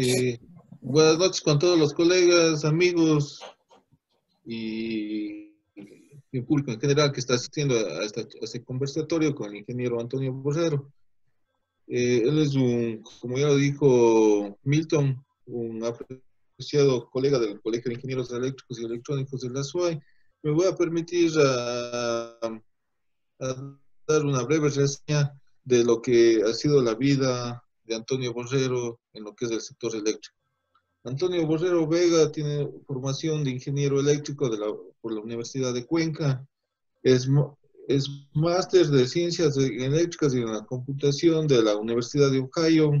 Eh, buenas noches con todos los colegas, amigos y, el público en general que está asistiendo a, este conversatorio con el ingeniero Antonio Borrero. Eh, él es un, como ya lo dijo Milton, un apreciado colega del Colegio de Ingenieros Eléctricos y Electrónicos de la SUAE. Me voy a permitir dar una breve reseña de lo que ha sido la vida de Antonio Borrero en lo que es el sector eléctrico. Antonio Borrero Vega tiene formación de ingeniero eléctrico por la Universidad de Cuenca, es, es máster de ciencias eléctricas y en la computación de la Universidad de Ohio,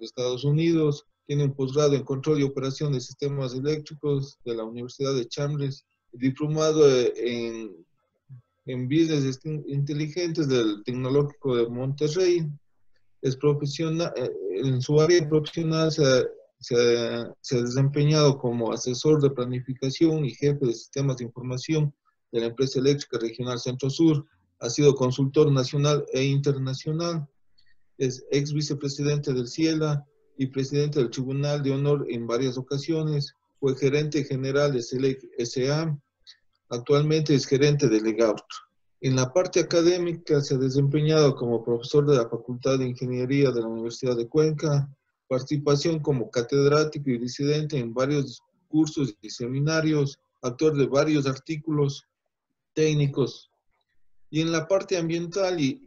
Estados Unidos, tiene un posgrado en control y operación de sistemas eléctricos de la Universidad de Chambres, diplomado eh, en, en business inteligentes del Tecnológico de Monterrey, profesional, eh, en su área profesional se ha, desempeñado como asesor de planificación y jefe de sistemas de información de la empresa eléctrica regional Centro Sur. Ha sido consultor nacional e internacional. Es ex vicepresidente del CIELA y presidente del Tribunal de Honor en varias ocasiones. Fue gerente general de SELEC SA. Actualmente es gerente delegado. En la parte académica se ha desempeñado como profesor de la Facultad de Ingeniería de la Universidad de Cuenca, participación como catedrático y disidente en varios cursos y seminarios, autor de varios artículos técnicos. Y en la parte ambiental y,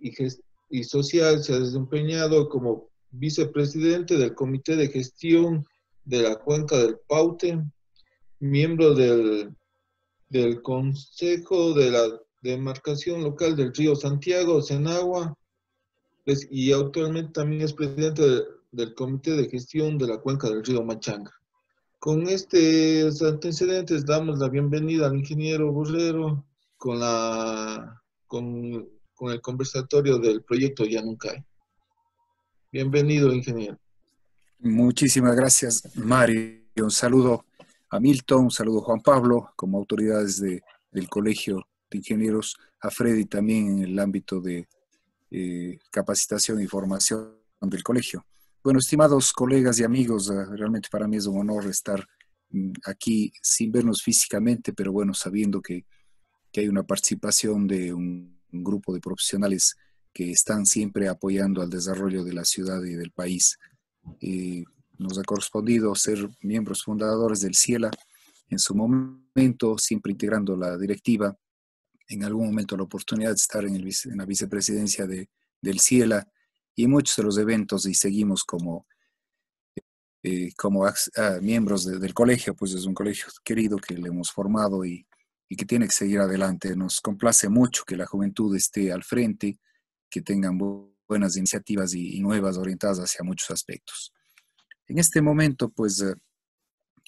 y, social se ha desempeñado como vicepresidente del Comité de Gestión de la Cuenca del Paute, miembro del, del Consejo de la demarcación local del río Santiago, Senagua, pues, y actualmente también es presidente del Comité de Gestión de la Cuenca del Río Machanga. Con estos antecedentes damos la bienvenida al ingeniero Borrero con, la, con, el conversatorio del proyecto Ya Bienvenido, ingeniero. Muchísimas gracias, Mario. Un saludo a Milton, un saludo a Juan Pablo como autoridades del colegio de ingenieros a Freddy también en el ámbito de eh, capacitación y formación del colegio. Bueno, estimados colegas y amigos, eh, realmente para mí es un honor estar mm, aquí sin vernos físicamente, pero bueno, sabiendo que, que hay una participación de un, grupo de profesionales que están siempre apoyando al desarrollo de la ciudad y del país. Eh, nos ha correspondido ser miembros fundadores del CIELA en su momento, siempre integrando la directiva en algún momento la oportunidad de estar en, la vicepresidencia de, del CIELA y muchos de los eventos y seguimos como, eh, como ah, miembros del colegio, pues es un colegio querido que le hemos formado y, y que tiene que seguir adelante. Nos complace mucho que la juventud esté al frente, que tengan buenas iniciativas y, nuevas orientadas hacia muchos aspectos. En este momento, pues, eh,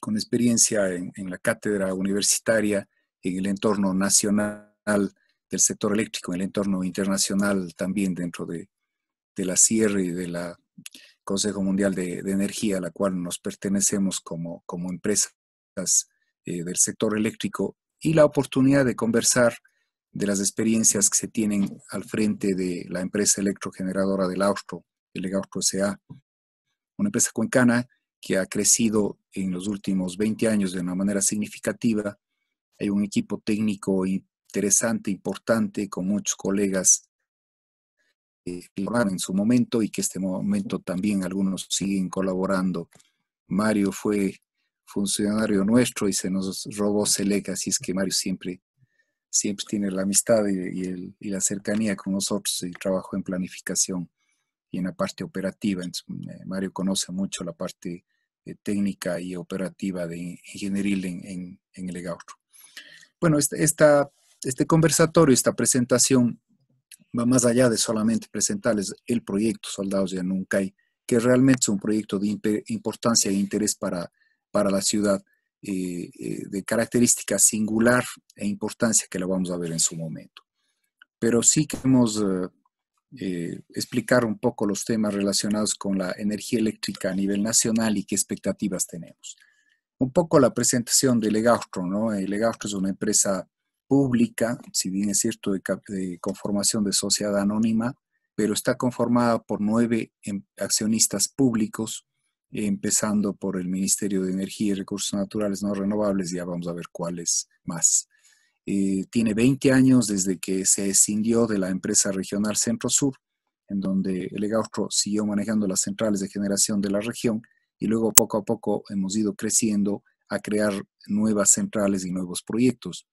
con experiencia en la cátedra universitaria, en el entorno nacional, del sector eléctrico, en el entorno internacional también dentro de, de la CIER y de la Consejo Mundial de, Energía, a la cual nos pertenecemos como, como empresas eh, del sector eléctrico, y la oportunidad de conversar de las experiencias que se tienen al frente de la empresa electrogeneradora del Austro, el Austro S.A., una empresa cuencana que ha crecido en los últimos 20 años de una manera significativa. Hay un equipo técnico y interesante, importante, con muchos colegas que en su momento y que este momento también algunos siguen colaborando. Mario fue funcionario nuestro y se nos robó Seleca, así es que Mario siempre, siempre tiene la amistad y, la cercanía con nosotros y trabajó en planificación y en la parte operativa. Eh, Mario conoce mucho la parte eh, técnica y operativa de ingeniería en, el EGAUR. Bueno, esta, esta, este conversatorio, esta presentación, va más allá de solamente presentarles el proyecto Soldados de Anuncay, que realmente es un proyecto de importancia e interés para, para la ciudad, eh, eh, de característica singular e importancia que la vamos a ver en su momento. Pero sí queremos eh, explicar un poco los temas relacionados con la energía eléctrica a nivel nacional y qué expectativas tenemos. Un poco la presentación de Legastro, ¿no? Legaustro es una empresa pública, si bien es cierto, de, conformación de sociedad anónima, pero está conformada por nueve em, accionistas públicos, empezando por el Ministerio de Energía y Recursos Naturales No Renovables, ya vamos a ver cuáles más. Eh, tiene 20 años desde que se escindió de la empresa regional Centro Sur, en donde el EGAUSTRO siguió manejando las centrales de generación de la región y luego poco a poco hemos ido creciendo a crear nuevas centrales y nuevos proyectos.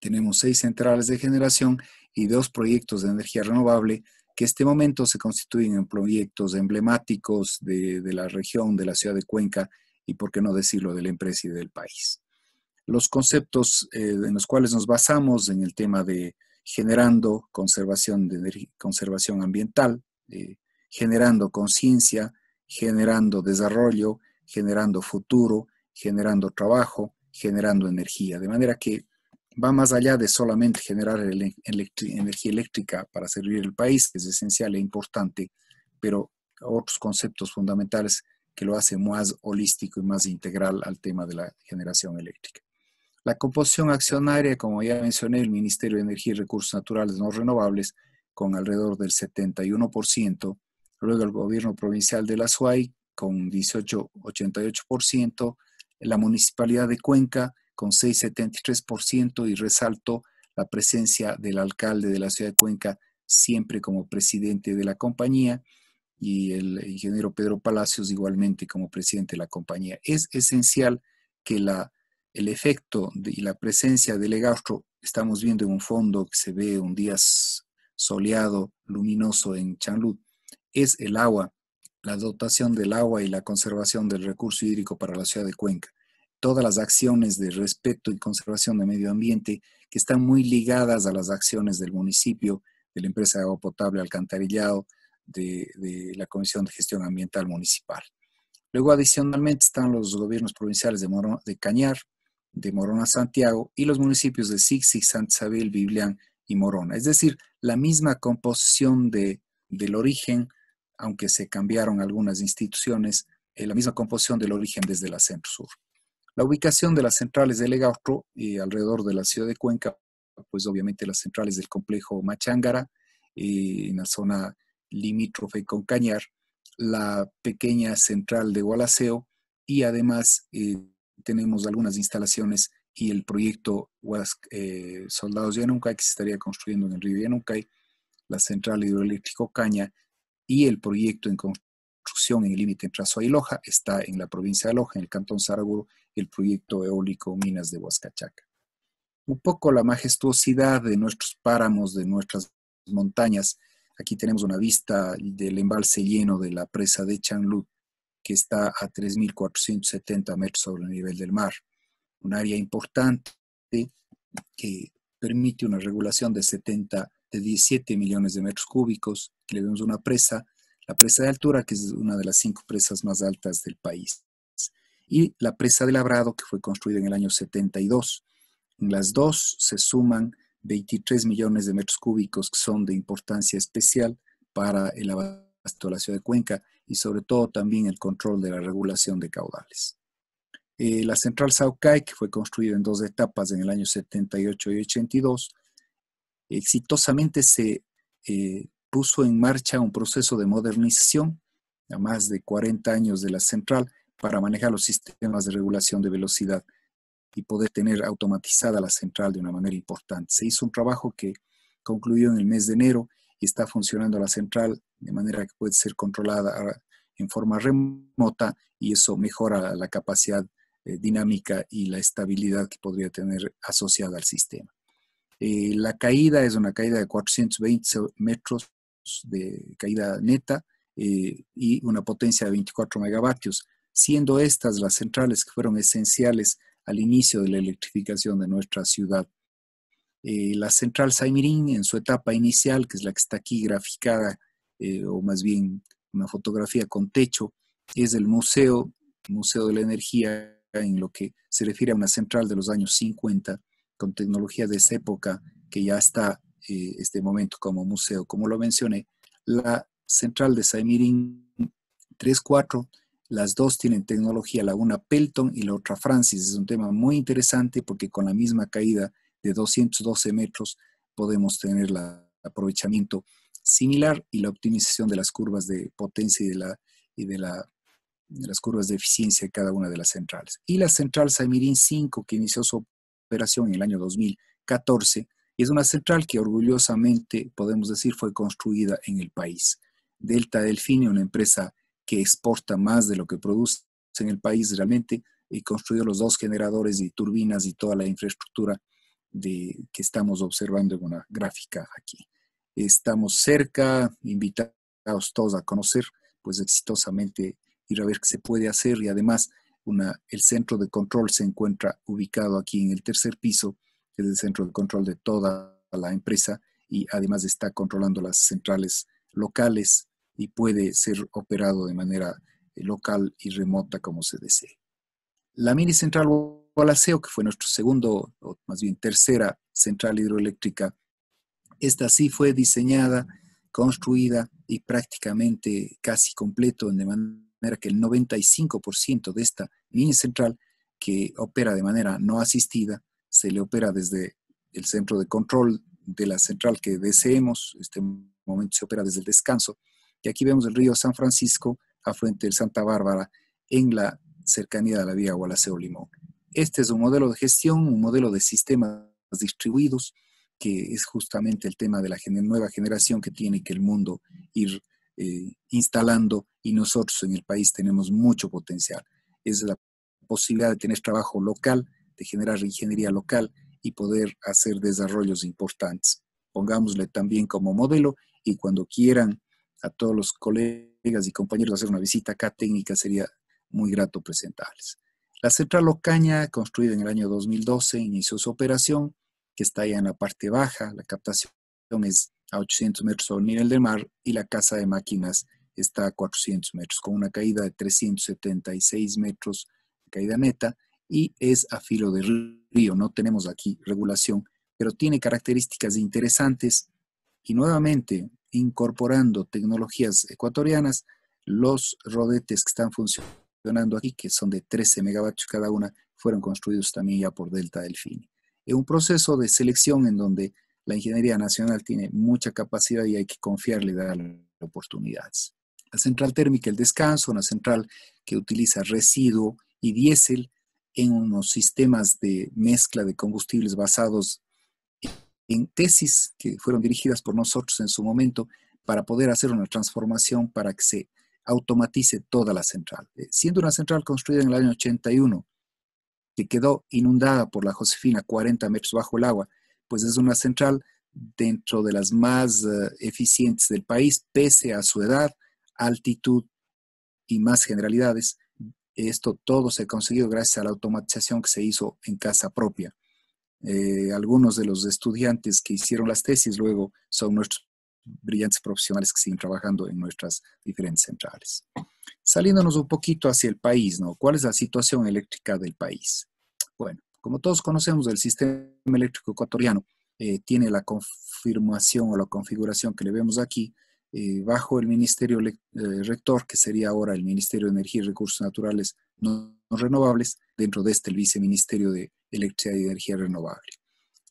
Tenemos seis centrales de generación y dos proyectos de energía renovable que este momento se constituyen en proyectos emblemáticos de, la región, de la ciudad de Cuenca y, por qué no decirlo, de la empresa y del país. Los conceptos eh, en los cuales nos basamos en el tema de generando conservación, de conservación ambiental, generando conciencia, generando desarrollo, generando futuro, generando trabajo, generando energía. De manera que va más allá de solamente generar energía eléctrica para servir el país, que es esencial e importante, pero otros conceptos fundamentales que lo hacen más holístico y más integral al tema de la generación eléctrica. La composición accionaria, como ya mencioné, el Ministerio de Energía y Recursos Naturales No Renovables, con alrededor del 71%, luego el gobierno provincial de la SUAI, con 18, 88%, la Municipalidad de Cuenca, con 6,73% y resalto la presencia del alcalde de la ciudad de Cuenca siempre como presidente de la compañía y el ingeniero Pedro Palacios igualmente como presidente de la compañía. Es esencial que la, el efecto y la presencia del legastro, estamos viendo en un fondo que se ve un día soleado, luminoso en Chanlut, es el agua, la dotación del agua y la conservación del recurso hídrico para la ciudad de Cuenca todas las acciones de respeto y conservación del medio ambiente que están muy ligadas a las acciones del municipio, de la empresa de agua potable alcantarillado, de, la Comisión de Gestión Ambiental Municipal. Luego, adicionalmente, están los gobiernos provinciales de, de Cañar, de Morona Santiago y los municipios de Sixix, San Biblián y Morona. Es decir, la misma composición del origen, aunque se cambiaron algunas instituciones, eh, la misma composición del origen desde la Centro Sur. La ubicación de las centrales de Legaustro y eh, alrededor de la ciudad de Cuenca, pues obviamente las centrales del complejo Machángara, eh, en la zona limítrofe con Cañar, la pequeña central de Gualaceo y además eh, tenemos algunas instalaciones y el proyecto Soldados de Yanuncay que se estaría construyendo en el río Yanuncay, la central hidroeléctrico Caña y el proyecto en, construcción construcción en el límite entre Azuay y Loja está en la provincia de Loja, en el cantón Saraguro, el proyecto eólico Minas de Huascachaca. Un poco la majestuosidad de nuestros páramos, de nuestras montañas. Aquí tenemos una vista del embalse lleno de la presa de Chanlut, que está a 3.470 metros sobre el nivel del mar. Un área importante que permite una regulación de 70, de 17 millones de metros cúbicos, que le vemos una presa la presa de altura, que es una de las cinco presas más altas del país. Y la presa de labrado, que fue construida en el año 72. En las dos se suman 23 millones de metros cúbicos que son de importancia especial para el abasto de la ciudad de Cuenca y sobre todo también el control de la regulación de caudales. Eh, la central Saucay, que fue construida en dos etapas en el año 78 y 82, exitosamente se eh, puso en marcha un proceso de modernización a más de 40 años de la central para manejar los sistemas de regulación de velocidad y poder tener automatizada la central de una manera importante. Se hizo un trabajo que concluyó en el mes de enero y está funcionando la central de manera que puede ser controlada ah, en forma remota y eso mejora la capacidad eh, dinámica y la estabilidad que podría tener asociada al sistema. Eh, la caída es una caída de 420 metros de caída neta eh, y una potencia de 24 megavatios, siendo estas las centrales que fueron esenciales al inicio de la electrificación de nuestra ciudad. Eh, la central Saimirín, en su etapa inicial, que es la que está aquí graficada, eh, o más bien una fotografía con techo, es el museo, museo de la energía, en lo que se refiere a una central de los años 50, con tecnología de esa época que ya está eh, este momento como museo. Como lo mencioné, la central de Saimirin 3-4, las dos tienen tecnología, la una Pelton y la otra Francis. Es un tema muy interesante porque con la misma caída de 212 metros podemos tener el aprovechamiento similar y la optimización de las curvas de potencia y de, la, de, de las curvas de eficiencia de cada una de las centrales. Y la central Saimirin 5, que inició su operación en el año 2014, es una central que orgullosamente podemos decir fue construida en el país. Delta Delfine, una empresa que exporta más de lo que produce en el país realmente, y construyó los dos generadores y turbinas y toda la infraestructura de, que estamos observando en una gráfica aquí. Estamos cerca, invitados todos a conocer pues exitosamente ir a ver qué se puede hacer y además el centro de control se encuentra ubicado aquí en el tercer piso que es el centro de control de toda la empresa y además está controlando las centrales locales y puede ser operado de manera eh, local y remota como se desee. La mini central Gualaceo, que fue nuestro segundo, o más bien tercera central hidroeléctrica, esta sí fue diseñada, construida y prácticamente casi completo, de manera que el 95% de esta mini central que opera de manera no asistida se le opera desde el centro de control de la central que deseemos. Este momento se opera desde el descanso. Y aquí vemos el río San Francisco, afluente del Santa Bárbara, en la cercanía de la vía Gualaceo Limón. Este es un modelo de gestión, un modelo de sistemas distribuidos, que es justamente el tema de la nueva generación que tiene que el mundo ir eh, instalando y nosotros en el país tenemos mucho potencial. Es la posibilidad de tener trabajo local, de generar ingeniería local y poder hacer desarrollos importantes. Pongámosle también como modelo y cuando quieran a todos los colegas y compañeros hacer una visita acá técnica sería muy grato presentarles. La central Ocaña, construida en el año 2012, inició su operación, que está allá en la parte baja, la captación es a 800 metros sobre el nivel del mar y la casa de máquinas está a 400 metros, con una caída de 376 metros, caída neta, y es a filo de río. No tenemos aquí regulación, pero tiene características interesantes y nuevamente incorporando tecnologías ecuatorianas, los rodetes que están funcionando aquí, que son de 13 megavatios cada una, fueron construidos también ya por Delta Delfín. Es un proceso de selección en donde la ingeniería nacional tiene mucha capacidad y hay que confiarle y darle oportunidades. La central térmica El Descanso, una central que utiliza residuo y diésel, en unos sistemas de mezcla de combustibles basados en tesis que fueron dirigidas por nosotros en su momento para poder hacer una transformación para que se automatice toda la central. Eh, siendo una central construida en el año 81, que quedó inundada por la Josefina 40 metros bajo el agua, pues es una central dentro de las más eh, eficientes del país, pese a su edad, altitud y más generalidades, esto todo se ha conseguido gracias a la automatización que se hizo en casa propia. Eh, algunos de los estudiantes que hicieron las tesis luego son nuestros brillantes profesionales que siguen trabajando en nuestras diferentes centrales. Saliéndonos un poquito hacia el país, ¿no? ¿Cuál es la situación eléctrica del país? Bueno, como todos conocemos, el sistema eléctrico ecuatoriano eh, tiene la confirmación o la configuración que le vemos aquí, eh, bajo el Ministerio eh, Rector, que sería ahora el Ministerio de Energía y Recursos Naturales no, Renovables, dentro de este el Viceministerio de Electricidad y Energía Renovable.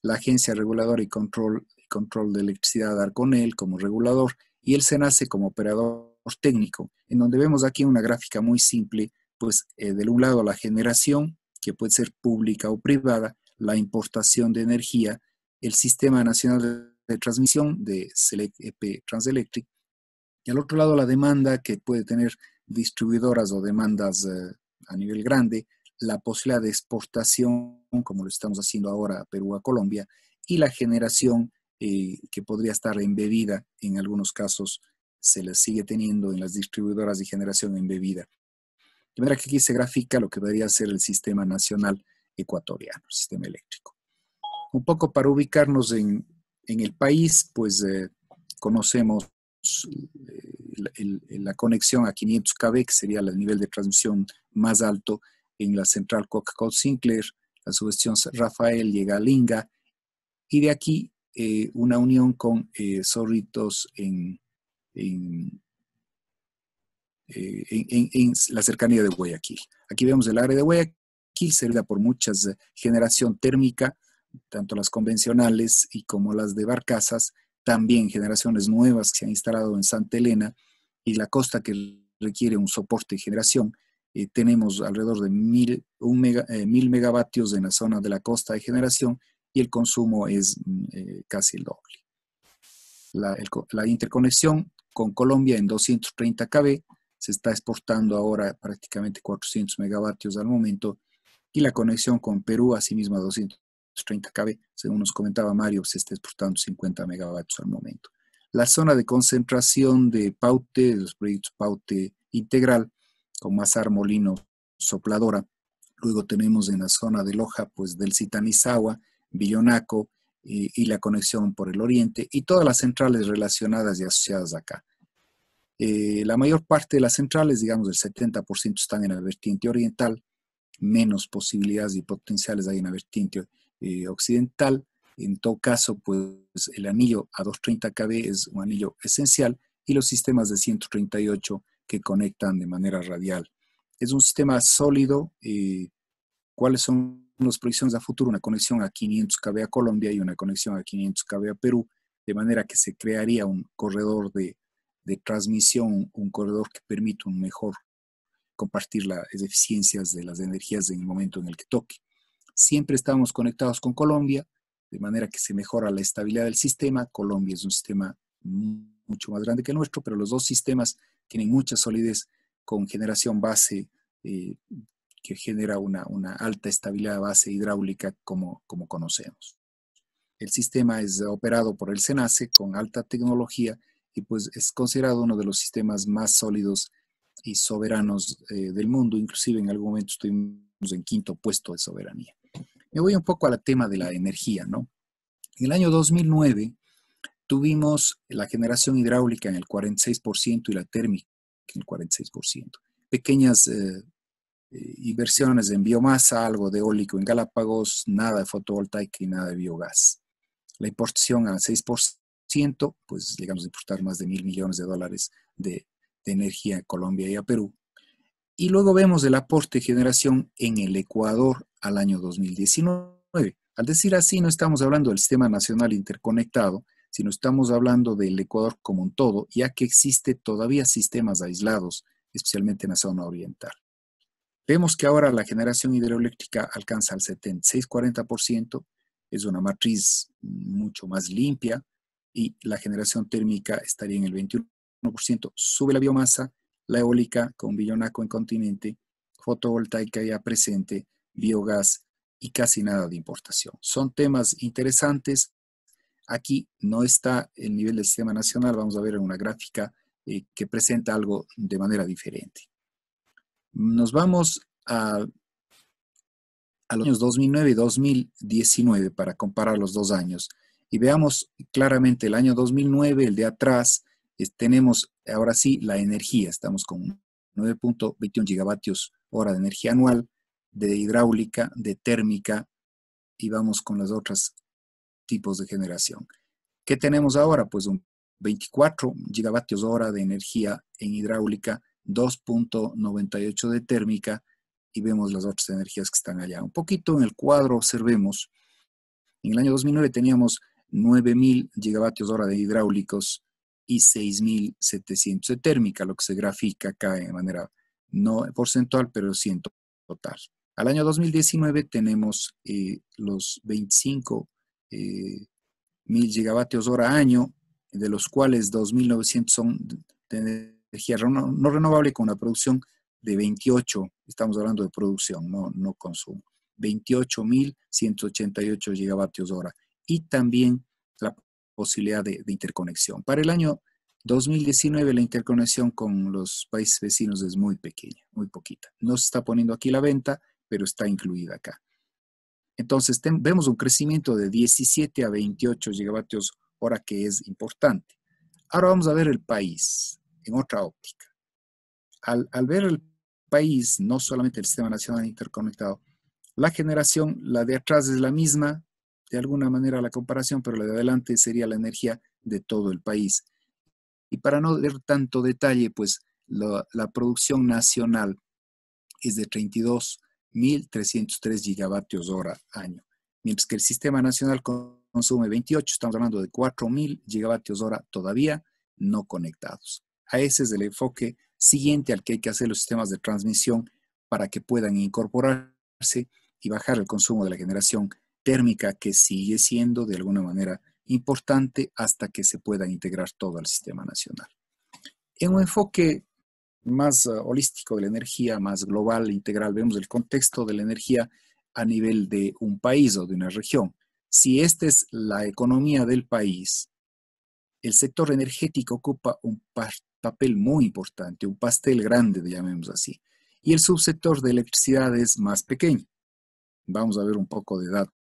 La Agencia Reguladora y Control, Control de Electricidad Arconel como regulador y el SENACE como operador técnico, en donde vemos aquí una gráfica muy simple, pues eh, del de un lado la generación, que puede ser pública o privada, la importación de energía, el Sistema Nacional de transmisión de SELEC EP Transelectric y al otro lado, la demanda que puede tener distribuidoras o demandas eh, a nivel grande, la posibilidad de exportación, como lo estamos haciendo ahora a Perú, a Colombia, y la generación eh, que podría estar embebida, en algunos casos se la sigue teniendo en las distribuidoras de generación embebida. De manera que aquí se grafica lo que debería ser el sistema nacional ecuatoriano, el sistema eléctrico. Un poco para ubicarnos en, en el país, pues eh, conocemos eh, la conexión a 500 KB que sería el nivel de transmisión más alto en la central Coca-Cola Sinclair, la subestación Rafael llega a Linga, y de aquí eh, una unión con eh, Zorritos en, en, la cercanía de Guayaquil. Aquí vemos el área de Guayaquil, servida por muchas generación térmica, tanto las convencionales y como las de barcazas, también generaciones nuevas que se han instalado en Santa Elena y la costa que requiere un soporte de generación. Eh, tenemos alrededor de eh, mil, megavatios en la zona de la costa de generación y el consumo es mm, eh, casi el doble. La, interconexión con Colombia en 230 kV se está exportando ahora prácticamente 400 megavatios al momento y la conexión con Perú asimismo a 200 30 pues, kb, según nos comentaba Mario, se pues, está exportando 50 megavatios al momento. La zona de concentración de Paute, los proyectos Paute integral, con más armolino Sopladora. Luego tenemos en la zona de Loja, pues del Citanizawa, Villonaco y la conexión por el oriente y todas las centrales relacionadas y asociadas acá. Eh, la mayor parte de las centrales, digamos el 70%, están en la vertiente oriental, menos posibilidades y potenciales hay en la vertiente eh, occidental. En todo caso, pues el anillo a 230 KB es un anillo esencial y los sistemas de 138 que conectan de manera radial. Es un sistema sólido. Eh, ¿Cuáles son las proyecciones a futuro? Una conexión a 500 KB a Colombia y una conexión a 500 KB a Perú, de manera que se crearía un corredor de, de transmisión, un corredor que permite un mejor compartir las eficiencias de las energías en el momento en el que toque. Siempre estamos conectados con Colombia, de manera que se mejora la estabilidad del sistema. Colombia es un sistema mucho más grande que nuestro, pero los dos sistemas tienen mucha solidez con generación base eh, que genera una, alta estabilidad base hidráulica como, conocemos. El sistema es operado por el SENACE con alta tecnología y pues es considerado uno de los sistemas más sólidos y soberanos eh, del mundo. Inclusive en algún momento estuvimos en quinto puesto de soberanía. Me voy un poco al tema de la energía, ¿no? En el año 2009 tuvimos la generación hidráulica en el 46% y la térmica en el 46%. Pequeñas eh, eh, inversiones en biomasa, algo de eólico en Galápagos, nada de fotovoltaica y nada de biogás. La importación al 6%, pues llegamos a importar más de mil millones de dólares de, de energía a Colombia y a Perú. Y luego vemos el aporte de generación en el Ecuador al año 2019. Al decir así, no estamos hablando del sistema nacional interconectado, sino estamos hablando del Ecuador como un todo, ya que existe todavía sistemas aislados, especialmente en la zona oriental. Vemos que ahora la generación hidroeléctrica alcanza el 76-40%, es una matriz mucho más limpia y la generación térmica estaría en el 21%. Sube la biomasa, la eólica con billonaco en continente, fotovoltaica ya presente, biogás y casi nada de importación. Son temas interesantes. Aquí no está el nivel del sistema nacional, vamos a ver en una gráfica eh, que presenta algo de manera diferente. Nos vamos a, los años 2009 y 2019 para comparar los dos años y veamos claramente el año 2009, el de atrás, tenemos ahora sí la energía, estamos con 9.21 gigavatios hora de energía anual, de hidráulica, de térmica y vamos con los otros tipos de generación. ¿Qué tenemos ahora? Pues un 24 gigavatios hora de energía en hidráulica, 2.98 de térmica y vemos las otras energías que están allá. Un poquito en el cuadro observemos, en el año 2009 teníamos 9.000 gigavatios hora de hidráulicos y 6.700 de térmica, lo que se grafica acá de manera no porcentual, pero siento total. Al año 2019 tenemos eh, los 25 eh, mil gigavatios hora año, de los cuales 2.900 son de energía no, renovable con una producción de 28, estamos hablando de producción, no, no consumo, 28.188 gigavatios hora. Y también la posibilidad de, de interconexión. Para el año 2019 la interconexión con los países vecinos es muy pequeña, muy poquita. No se está poniendo aquí la venta, pero está incluida acá. Entonces, vemos un crecimiento de 17 a 28 gigavatios hora que es importante. Ahora vamos a ver el país en otra óptica. Al, ver el país, no solamente el Sistema Nacional Interconectado, la generación, la de atrás es la misma, de alguna manera la comparación, pero la de adelante sería la energía de todo el país. Y para no ver tanto detalle, pues la, la producción nacional es de 32 1.303 gigavatios hora año, mientras que el Sistema Nacional consume 28, estamos hablando de 4.000 gigavatios hora todavía no conectados. A ese es el enfoque siguiente al que hay que hacer los sistemas de transmisión para que puedan incorporarse y bajar el consumo de la generación térmica que sigue siendo de alguna manera importante hasta que se pueda integrar todo al sistema nacional. En un enfoque más eh, holístico de la energía, más global, e integral, vemos el contexto de la energía a nivel de un país o de una región. Si esta es la economía del país, el sector energético ocupa un papel muy importante, un pastel grande, llamemos así, y el subsector de electricidad es más pequeño. Vamos a ver un poco de datos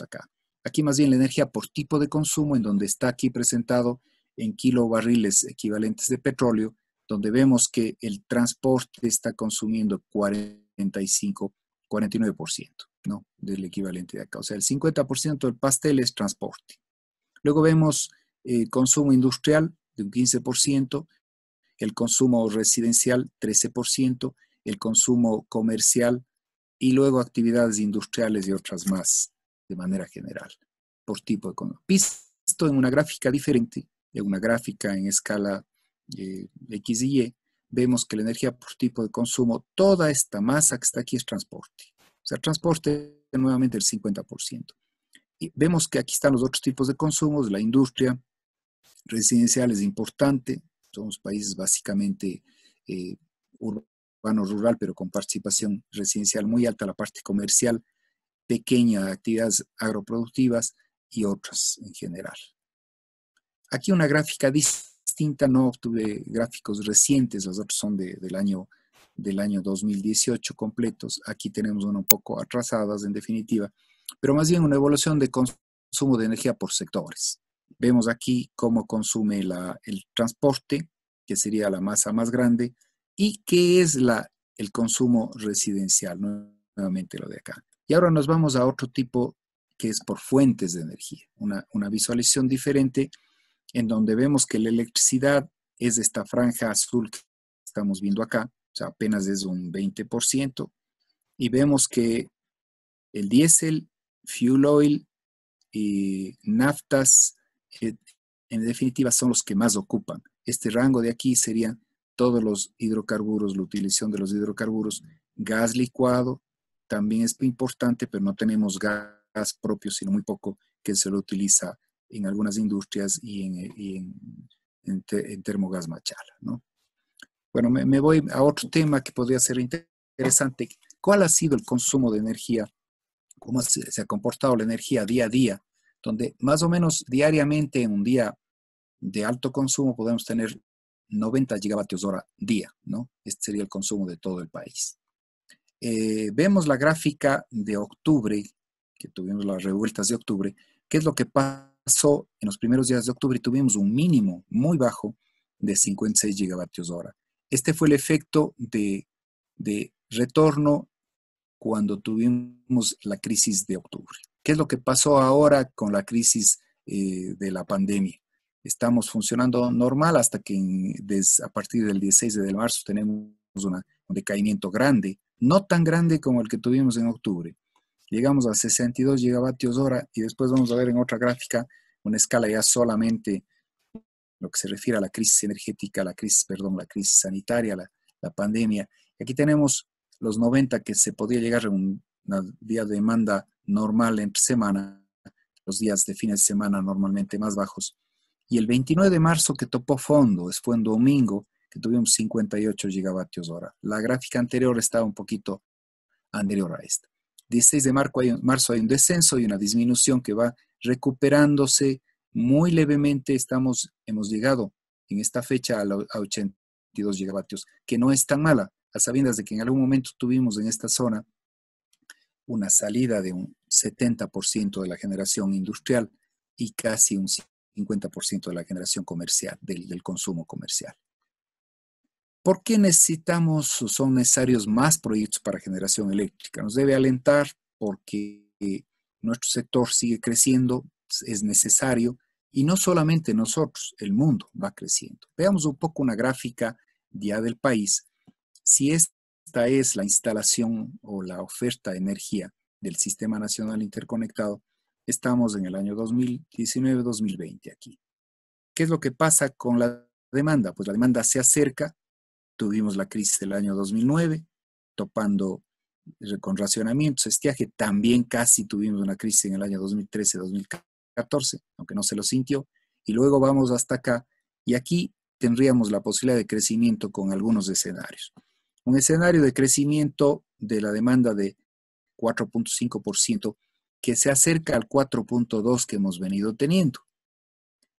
acá. Aquí más bien la energía por tipo de consumo, en donde está aquí presentado en kilobarriles equivalentes de petróleo, donde vemos que el transporte está consumiendo 45, 49%, ¿no? Del equivalente de acá. O sea, el 50% del pastel es transporte. Luego vemos eh, consumo industrial de un 15%, el consumo residencial 13%, el consumo comercial y luego actividades industriales y otras más de manera general, por tipo de consumo. Visto en una gráfica diferente, en una gráfica en escala eh, X y Y, vemos que la energía por tipo de consumo, toda esta masa que está aquí es transporte. O sea, transporte nuevamente el 50%. Y vemos que aquí están los otros tipos de consumos, la industria residencial es importante, somos países básicamente eh, urbano-rural, pero con participación residencial muy alta, la parte comercial pequeña, actividades agroproductivas y otras en general. Aquí una gráfica dice no obtuve gráficos recientes, los otros son de, del, año, del año 2018 completos, aquí tenemos uno un poco atrasadas en definitiva, pero más bien una evolución de consumo de energía por sectores. Vemos aquí cómo consume la, el transporte, que sería la masa más grande, y qué es la, el consumo residencial, nuevamente lo de acá. Y ahora nos vamos a otro tipo que es por fuentes de energía, una, una visualización diferente en donde vemos que la electricidad es esta franja azul que estamos viendo acá, o sea, apenas es un 20%, y vemos que el diésel, fuel oil y eh, naftas, eh, en definitiva, son los que más ocupan. Este rango de aquí serían todos los hidrocarburos, la utilización de los hidrocarburos, gas licuado, también es importante, pero no tenemos gas propio, sino muy poco que se lo utiliza en algunas industrias y en, eh, en, Termogas Machala. ¿no? Bueno, me, voy a otro tema que podría ser interesante. ¿Cuál ha sido el consumo de energía? ¿Cómo se, ha comportado la energía día a día? Donde más o menos diariamente en un día de alto consumo podemos tener 90 gigavatios hora día, ¿no? Este sería el consumo de todo el país. Eh, vemos la gráfica de octubre, que tuvimos las revueltas de octubre, qué es lo que pasa pasó en los primeros días de octubre tuvimos un mínimo muy bajo de 56 gigavatios hora. Este fue el efecto de, de retorno cuando tuvimos la crisis de octubre. ¿Qué es lo que pasó ahora con la crisis eh, de la pandemia? Estamos funcionando normal hasta que a partir del 16 de marzo tenemos un decaimiento grande, no tan grande como el que tuvimos en octubre, llegamos a 62 gigavatios hora y después vamos a ver en otra gráfica una escala ya solamente lo que se refiere a la crisis energética, la crisis, perdón, la crisis sanitaria, la, pandemia. Aquí tenemos los 90 que se podía llegar a un, día de demanda normal entre semana, los días de fines de semana normalmente más bajos. Y el 29 de marzo que topó fondo, fue un domingo, que tuvimos 58 gigavatios hora. La gráfica anterior estaba un poquito anterior a esta. 16 de marzo hay un descenso y una disminución que va recuperándose muy levemente. Estamos, hemos llegado en esta fecha a, los 82 gigavatios, que no es tan mala, a sabiendas de que en algún momento tuvimos en esta zona una salida de un 70% de la generación industrial y casi un 50% de la generación comercial, del consumo comercial. ¿Por qué necesitamos o son necesarios más proyectos para generación eléctrica? Nos debe alentar porque eh, nuestro sector sigue creciendo, es necesario, y no solamente nosotros, el mundo va creciendo. Veamos un poco una gráfica ya del país. Si esta es la instalación o la oferta de energía del Sistema Nacional Interconectado, estamos en el año 2019-2020 aquí. ¿Qué es lo que pasa con la demanda? Pues la demanda se acerca Tuvimos la crisis del año 2009, topando con racionamientos, estiaje. También casi tuvimos una crisis en el año 2013-2014, aunque no se lo sintió. Y luego vamos hasta acá. Y aquí tendríamos la posibilidad de crecimiento con algunos escenarios. Un escenario de crecimiento de la demanda de 4.5% que se acerca al 4.2% que hemos venido teniendo.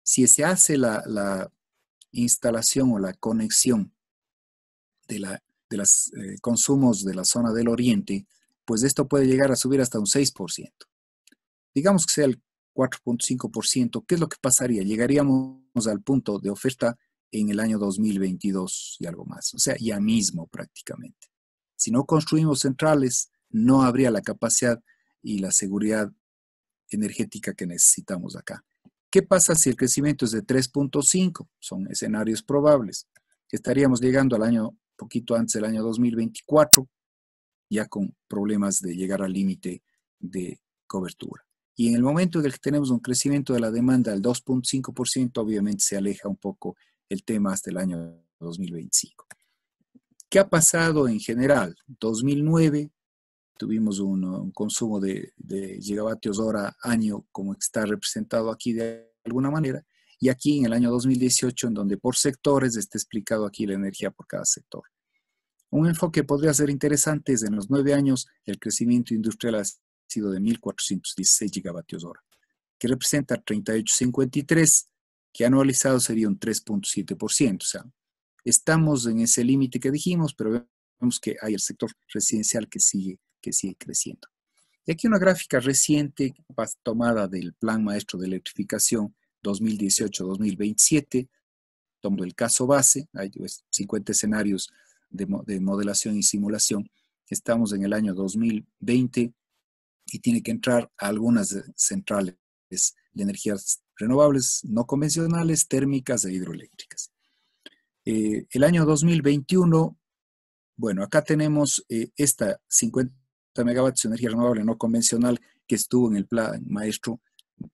Si se hace la, la instalación o la conexión de de los eh, consumos de la zona del oriente, pues esto puede llegar a subir hasta un 6%. Digamos que sea el 4.5%, ¿qué es lo que pasaría? Llegaríamos al punto de oferta en el año 2022 y algo más, o sea, ya mismo prácticamente. Si no construimos centrales, no habría la capacidad y la seguridad energética que necesitamos acá. ¿Qué pasa si el crecimiento es de 3.5? Son escenarios probables. Estaríamos llegando al año poquito antes del año 2024, ya con problemas de llegar al límite de cobertura. Y en el momento en el que tenemos un crecimiento de la demanda del 2.5%, obviamente se aleja un poco el tema hasta el año 2025. ¿Qué ha pasado en general? 2009 tuvimos un, consumo de, de, gigavatios hora año como está representado aquí de alguna manera y aquí en el año 2018, en donde por sectores está explicado aquí la energía por cada sector. Un enfoque podría ser interesante es en los nueve años el crecimiento industrial ha sido de 1.416 gigavatios hora, que representa 38.53, que anualizado sería un 3.7%. O sea, estamos en ese límite que dijimos, pero vemos que hay el sector residencial que sigue, que sigue creciendo. Y aquí una gráfica reciente tomada del Plan Maestro de Electrificación 2018-2027, tomando el caso base, hay 50 pues, escenarios de, modelación y simulación, estamos en el año 2020 y tiene que entrar a algunas centrales de energías renovables no convencionales, térmicas e hidroeléctricas. Eh, el año 2021, bueno, acá tenemos eh, esta 50 megavatios de energía renovable no convencional que estuvo en el plan maestro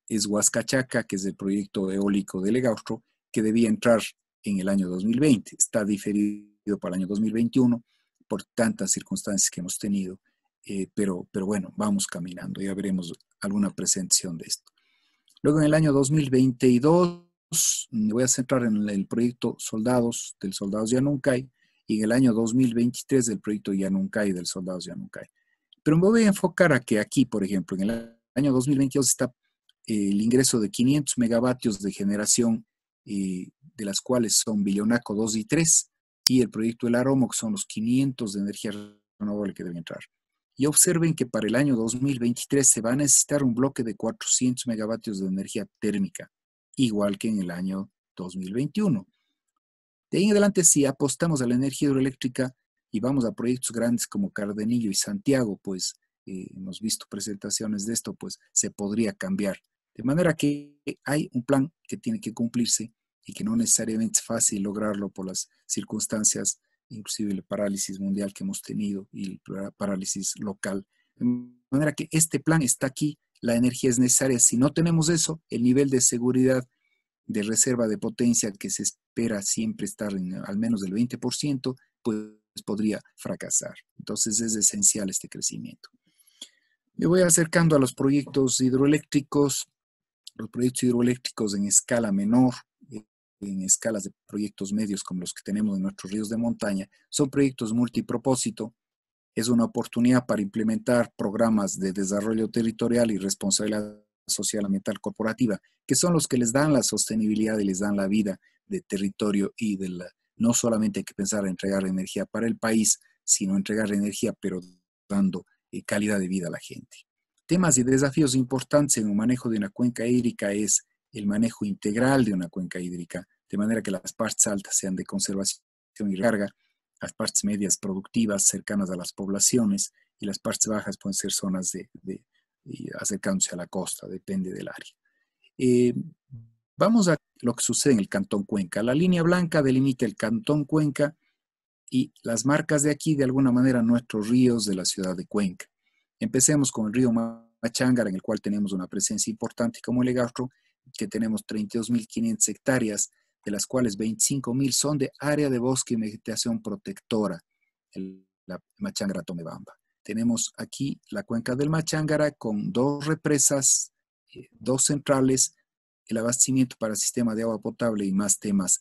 es Huascachaca, que es el proyecto eólico de Legaustro, que debía entrar en el año 2020. Está diferido para el año 2021 por tantas circunstancias que hemos tenido, eh, pero, pero bueno, vamos caminando, ya veremos alguna presentación de esto. Luego en el año 2022 me voy a centrar en el proyecto Soldados del Soldados Yanuncay y en el año 2023 del proyecto Yanuncay del Soldados Yanuncay. Pero me voy a enfocar a que aquí, por ejemplo, en el año 2022 está el ingreso de 500 megavatios de generación, eh, de las cuales son Villonaco 2 y 3, y el proyecto El Aromo, que son los 500 de energía renovable que deben entrar. Y observen que para el año 2023 se va a necesitar un bloque de 400 megavatios de energía térmica, igual que en el año 2021. De ahí en adelante, si apostamos a la energía hidroeléctrica y vamos a proyectos grandes como Cardenillo y Santiago, pues eh, hemos visto presentaciones de esto, pues se podría cambiar. De manera que hay un plan que tiene que cumplirse y que no necesariamente es fácil lograrlo por las circunstancias, inclusive el parálisis mundial que hemos tenido y el parálisis local. De manera que este plan está aquí, la energía es necesaria. Si no tenemos eso, el nivel de seguridad de reserva de potencia que se espera siempre estar en al menos del 20%, pues podría fracasar. Entonces es esencial este crecimiento. Me voy acercando a los proyectos hidroeléctricos los proyectos hidroeléctricos en escala menor, eh, en escalas de proyectos medios como los que tenemos en nuestros ríos de montaña, son proyectos multipropósito. Es una oportunidad para implementar programas de desarrollo territorial y responsabilidad social ambiental corporativa, que son los que les dan la sostenibilidad y les dan la vida de territorio y de no solamente hay que pensar en entregar energía para el país, sino entregar energía, pero dando eh, calidad de vida a la gente. Temas y desafíos importantes en el manejo de una cuenca hídrica es el manejo integral de una cuenca hídrica, de manera que las partes altas sean de conservación y larga, las partes medias productivas cercanas a las poblaciones y las partes bajas pueden ser zonas de, acercándose a la costa, depende del área. Eh, vamos a lo que sucede en el Cantón Cuenca. La línea blanca delimita el Cantón Cuenca y las marcas de aquí, de alguna manera, nuestros ríos de la ciudad de Cuenca. Empecemos con el río Machangara, en el cual tenemos una presencia importante como el legastro, que tenemos 32.500 hectáreas, de las cuales 25.000 son de área de bosque y vegetación protectora, la machangara Tomebamba. Tenemos aquí la cuenca del Machángara con dos represas, eh, dos centrales, el abastecimiento para el sistema de agua potable y más temas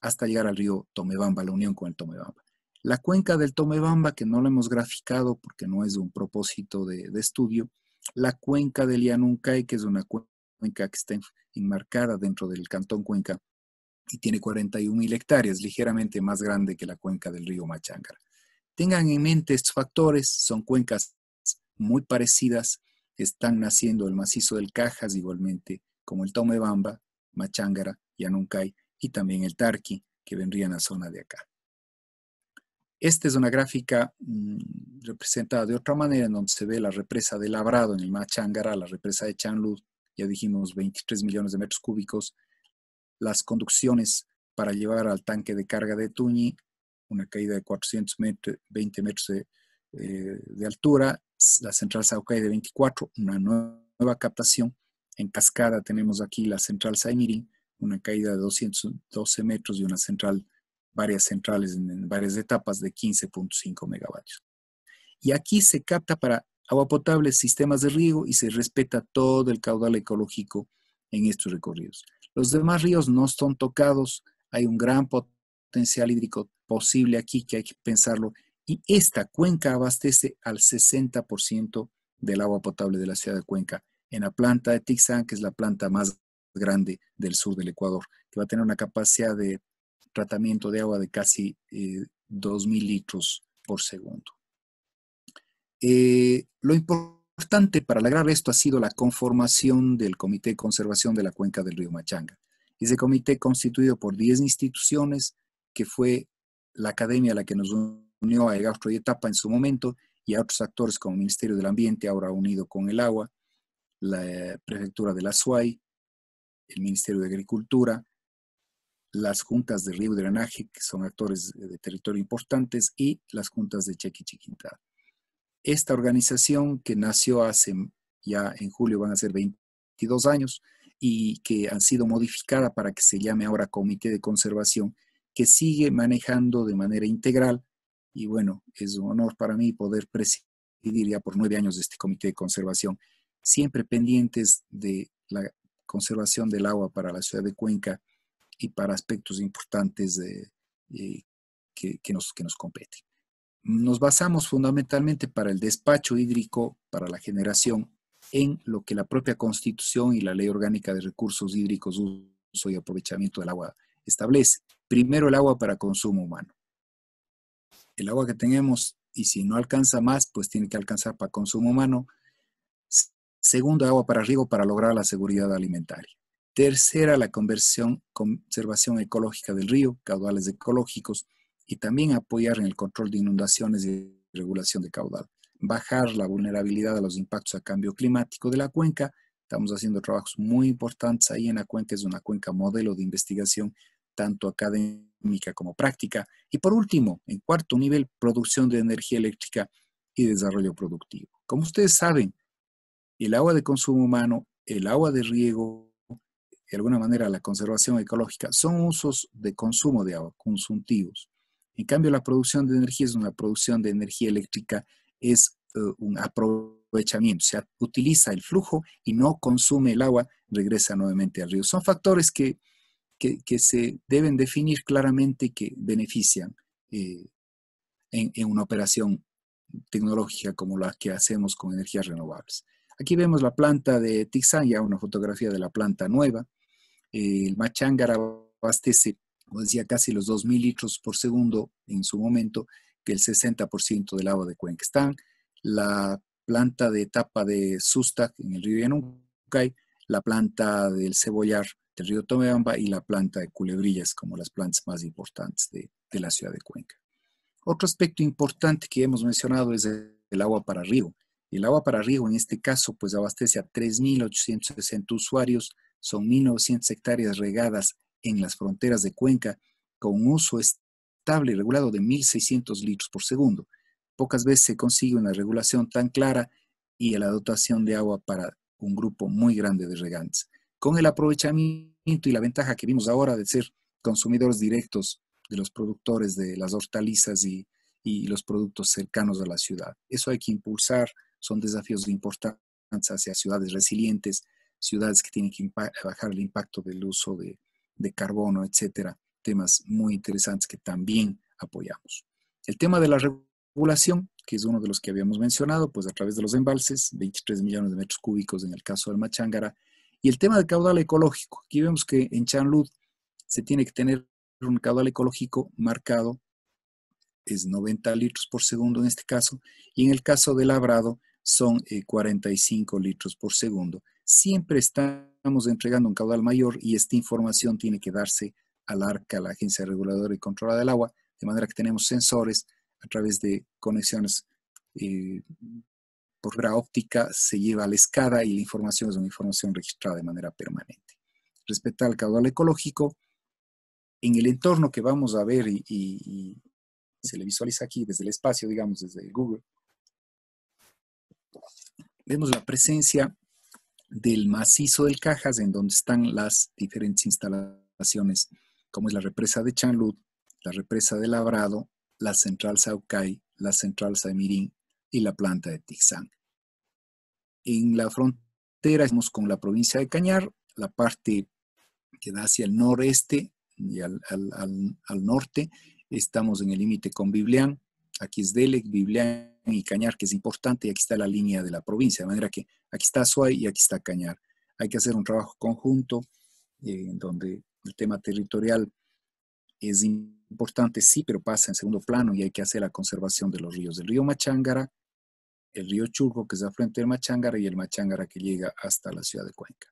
hasta llegar al río Tomebamba, la unión con el Tomebamba. La cuenca del Tomebamba, que no la hemos graficado porque no es un propósito de, estudio, la cuenca del Yanuncay, que es una cuenca que está enmarcada dentro del cantón Cuenca y tiene 41 mil hectáreas, ligeramente más grande que la cuenca del río Machángara. Tengan en mente estos factores, son cuencas muy parecidas, están naciendo el macizo del Cajas igualmente, como el Tomebamba, Machángara, Yanuncay y también el Tarqui, que en a zona de acá. Esta es una gráfica mm, representada de otra manera, en donde se ve la represa de labrado en el Machangara, la represa de Chanlud, ya dijimos 23 millones de metros cúbicos, las conducciones para llevar al tanque de carga de Tuñi, una caída de 420 metros de, eh, de altura, la central Saucay de 24, una nueva captación. En cascada tenemos aquí la central Saimirin, una caída de 212 metros y una central varias centrales en, varias etapas de 15.5 megavatios. Y aquí se capta para agua potable, sistemas de riego y se respeta todo el caudal ecológico en estos recorridos. Los demás ríos no son tocados, hay un gran potencial hídrico posible aquí que hay que pensarlo y esta cuenca abastece al 60% del agua potable de la ciudad de Cuenca en la planta de Tixán, que es la planta más grande del sur del Ecuador, que va a tener una capacidad de tratamiento de agua de casi eh, dos 2.000 litros por segundo. Eh, lo importante para lograr esto ha sido la conformación del Comité de Conservación de la Cuenca del Río Machanga. Ese comité constituido por 10 instituciones, que fue la academia la que nos unió a Egastro y Etapa en su momento, y a otros actores como el Ministerio del Ambiente, ahora unido con el agua, la Prefectura de la Suai, el Ministerio de Agricultura, las juntas de Río Drenaje, que son actores de territorio importantes, y las juntas de Chequi Esta organización que nació hace, ya en julio van a ser 22 años, y que ha sido modificada para que se llame ahora Comité de Conservación, que sigue manejando de manera integral, y bueno, es un honor para mí poder presidir ya por nueve años este Comité de Conservación, siempre pendientes de la conservación del agua para la ciudad de Cuenca, y para aspectos importantes eh, que, nos, que nos competen. Nos basamos fundamentalmente para el despacho hídrico, para la generación, en lo que la propia Constitución y la Ley Orgánica de Recursos Hídricos, Uso y Aprovechamiento del Agua establece. Primero el agua para consumo humano. El agua que tenemos, y si no alcanza más, pues tiene que alcanzar para consumo humano. Segundo, agua para riego para lograr la seguridad alimentaria. Tercera, la conversión, conservación ecológica del río, caudales ecológicos y también apoyar en el control de inundaciones y regulación de caudal. Bajar la vulnerabilidad a los impactos a cambio climático de la cuenca. Estamos haciendo trabajos muy importantes ahí en la cuenca. Es una cuenca modelo de investigación tanto académica como práctica. Y por último, en cuarto nivel, producción de energía eléctrica y desarrollo productivo. Como ustedes saben, el agua de consumo humano, el agua de riego, de alguna manera la conservación ecológica, son usos de consumo de agua, consuntivos. En cambio, la producción de energía es una producción de energía eléctrica, es eh, un aprovechamiento, se sea, utiliza el flujo y no consume el agua, regresa nuevamente al río. Son factores que, se deben definir claramente que benefician eh, en, una operación tecnológica como la que hacemos con energías renovables. Aquí vemos la planta de Tixan, ya una fotografía de la planta nueva el Machangar abastece, como decía, casi los 2.000 litros por segundo en su momento, que el 60% del agua de Cuenca. Están la planta de tapa de susta en el río Yanukay, la planta del cebollar del río Tomebamba y la planta de culebrillas como las plantas más importantes de, la ciudad de Cuenca. Otro aspecto importante que hemos mencionado es el agua para riego. El agua para riego en este caso pues abastece a 3.860 usuarios son 1.900 hectáreas regadas en las fronteras de Cuenca con uso estable y regulado de 1.600 litros por segundo. Pocas veces se consigue una regulación tan clara y la dotación de agua para un grupo muy grande de regantes. Con el aprovechamiento y la ventaja que vimos ahora de ser consumidores directos de los productores de las hortalizas y, los productos cercanos a la ciudad. Eso hay que impulsar, son desafíos de importancia hacia ciudades resilientes, ciudades que tienen que bajar el impacto del uso de, carbono, etcétera. Temas muy interesantes que también apoyamos. El tema de la regulación, que es uno de los que habíamos mencionado, pues a través de los embalses, 23 millones de metros cúbicos en el caso del Machángara, y el tema del caudal ecológico. Aquí vemos que en Chanlud se tiene que tener un caudal ecológico marcado, es 90 litros por segundo en este caso, y en el caso de labrado son 45 eh, litros por segundo siempre estamos entregando un caudal mayor y esta información tiene que darse al ARCA, la Agencia Reguladora y Controlada del Agua, de manera que tenemos sensores a través de conexiones eh, por gra óptica, se lleva a la escala y la información es una información registrada de manera permanente. Respecto al caudal ecológico, en el entorno que vamos a ver y se le visualiza aquí desde el espacio, digamos, desde Google, vemos la presencia del macizo del Cajas, en donde están las diferentes instalaciones, como es la represa de Chanlut, la represa de Labrado, la central Saucay, la central Samirín y la planta de Tixán. En la frontera estamos con la provincia de Cañar, la parte que da hacia el noreste y al, norte. Estamos en el límite con Biblián, aquí es Delec, Biblián y Cañar, que es importante, y aquí está la línea de la provincia, de manera que aquí está Azuay y aquí está Cañar. Hay que hacer un trabajo conjunto eh, en donde el tema territorial es importante, sí, pero pasa en segundo plano y hay que hacer la conservación de los ríos, del río Machángara, el río churco que es frente del Machángara, y el Machángara que llega hasta la ciudad de Cuenca.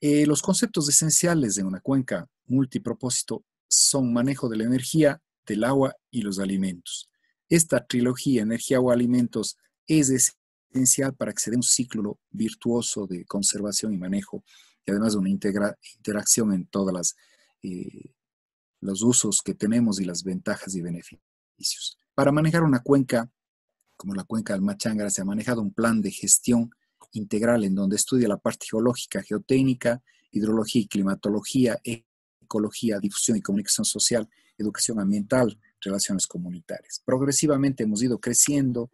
Eh, los conceptos esenciales de una cuenca multipropósito son manejo de la energía, del agua y los alimentos. Esta trilogía, energía o alimentos, es esencial para que se dé un ciclo virtuoso de conservación y manejo, y además de una interacción en todas eh, los usos que tenemos y las ventajas y beneficios. Para manejar una cuenca, como la cuenca del Machangra, se ha manejado un plan de gestión integral en donde estudia la parte geológica, geotécnica, hidrología y climatología, ecología, difusión y comunicación social, educación ambiental, relaciones comunitarias. Progresivamente hemos ido creciendo,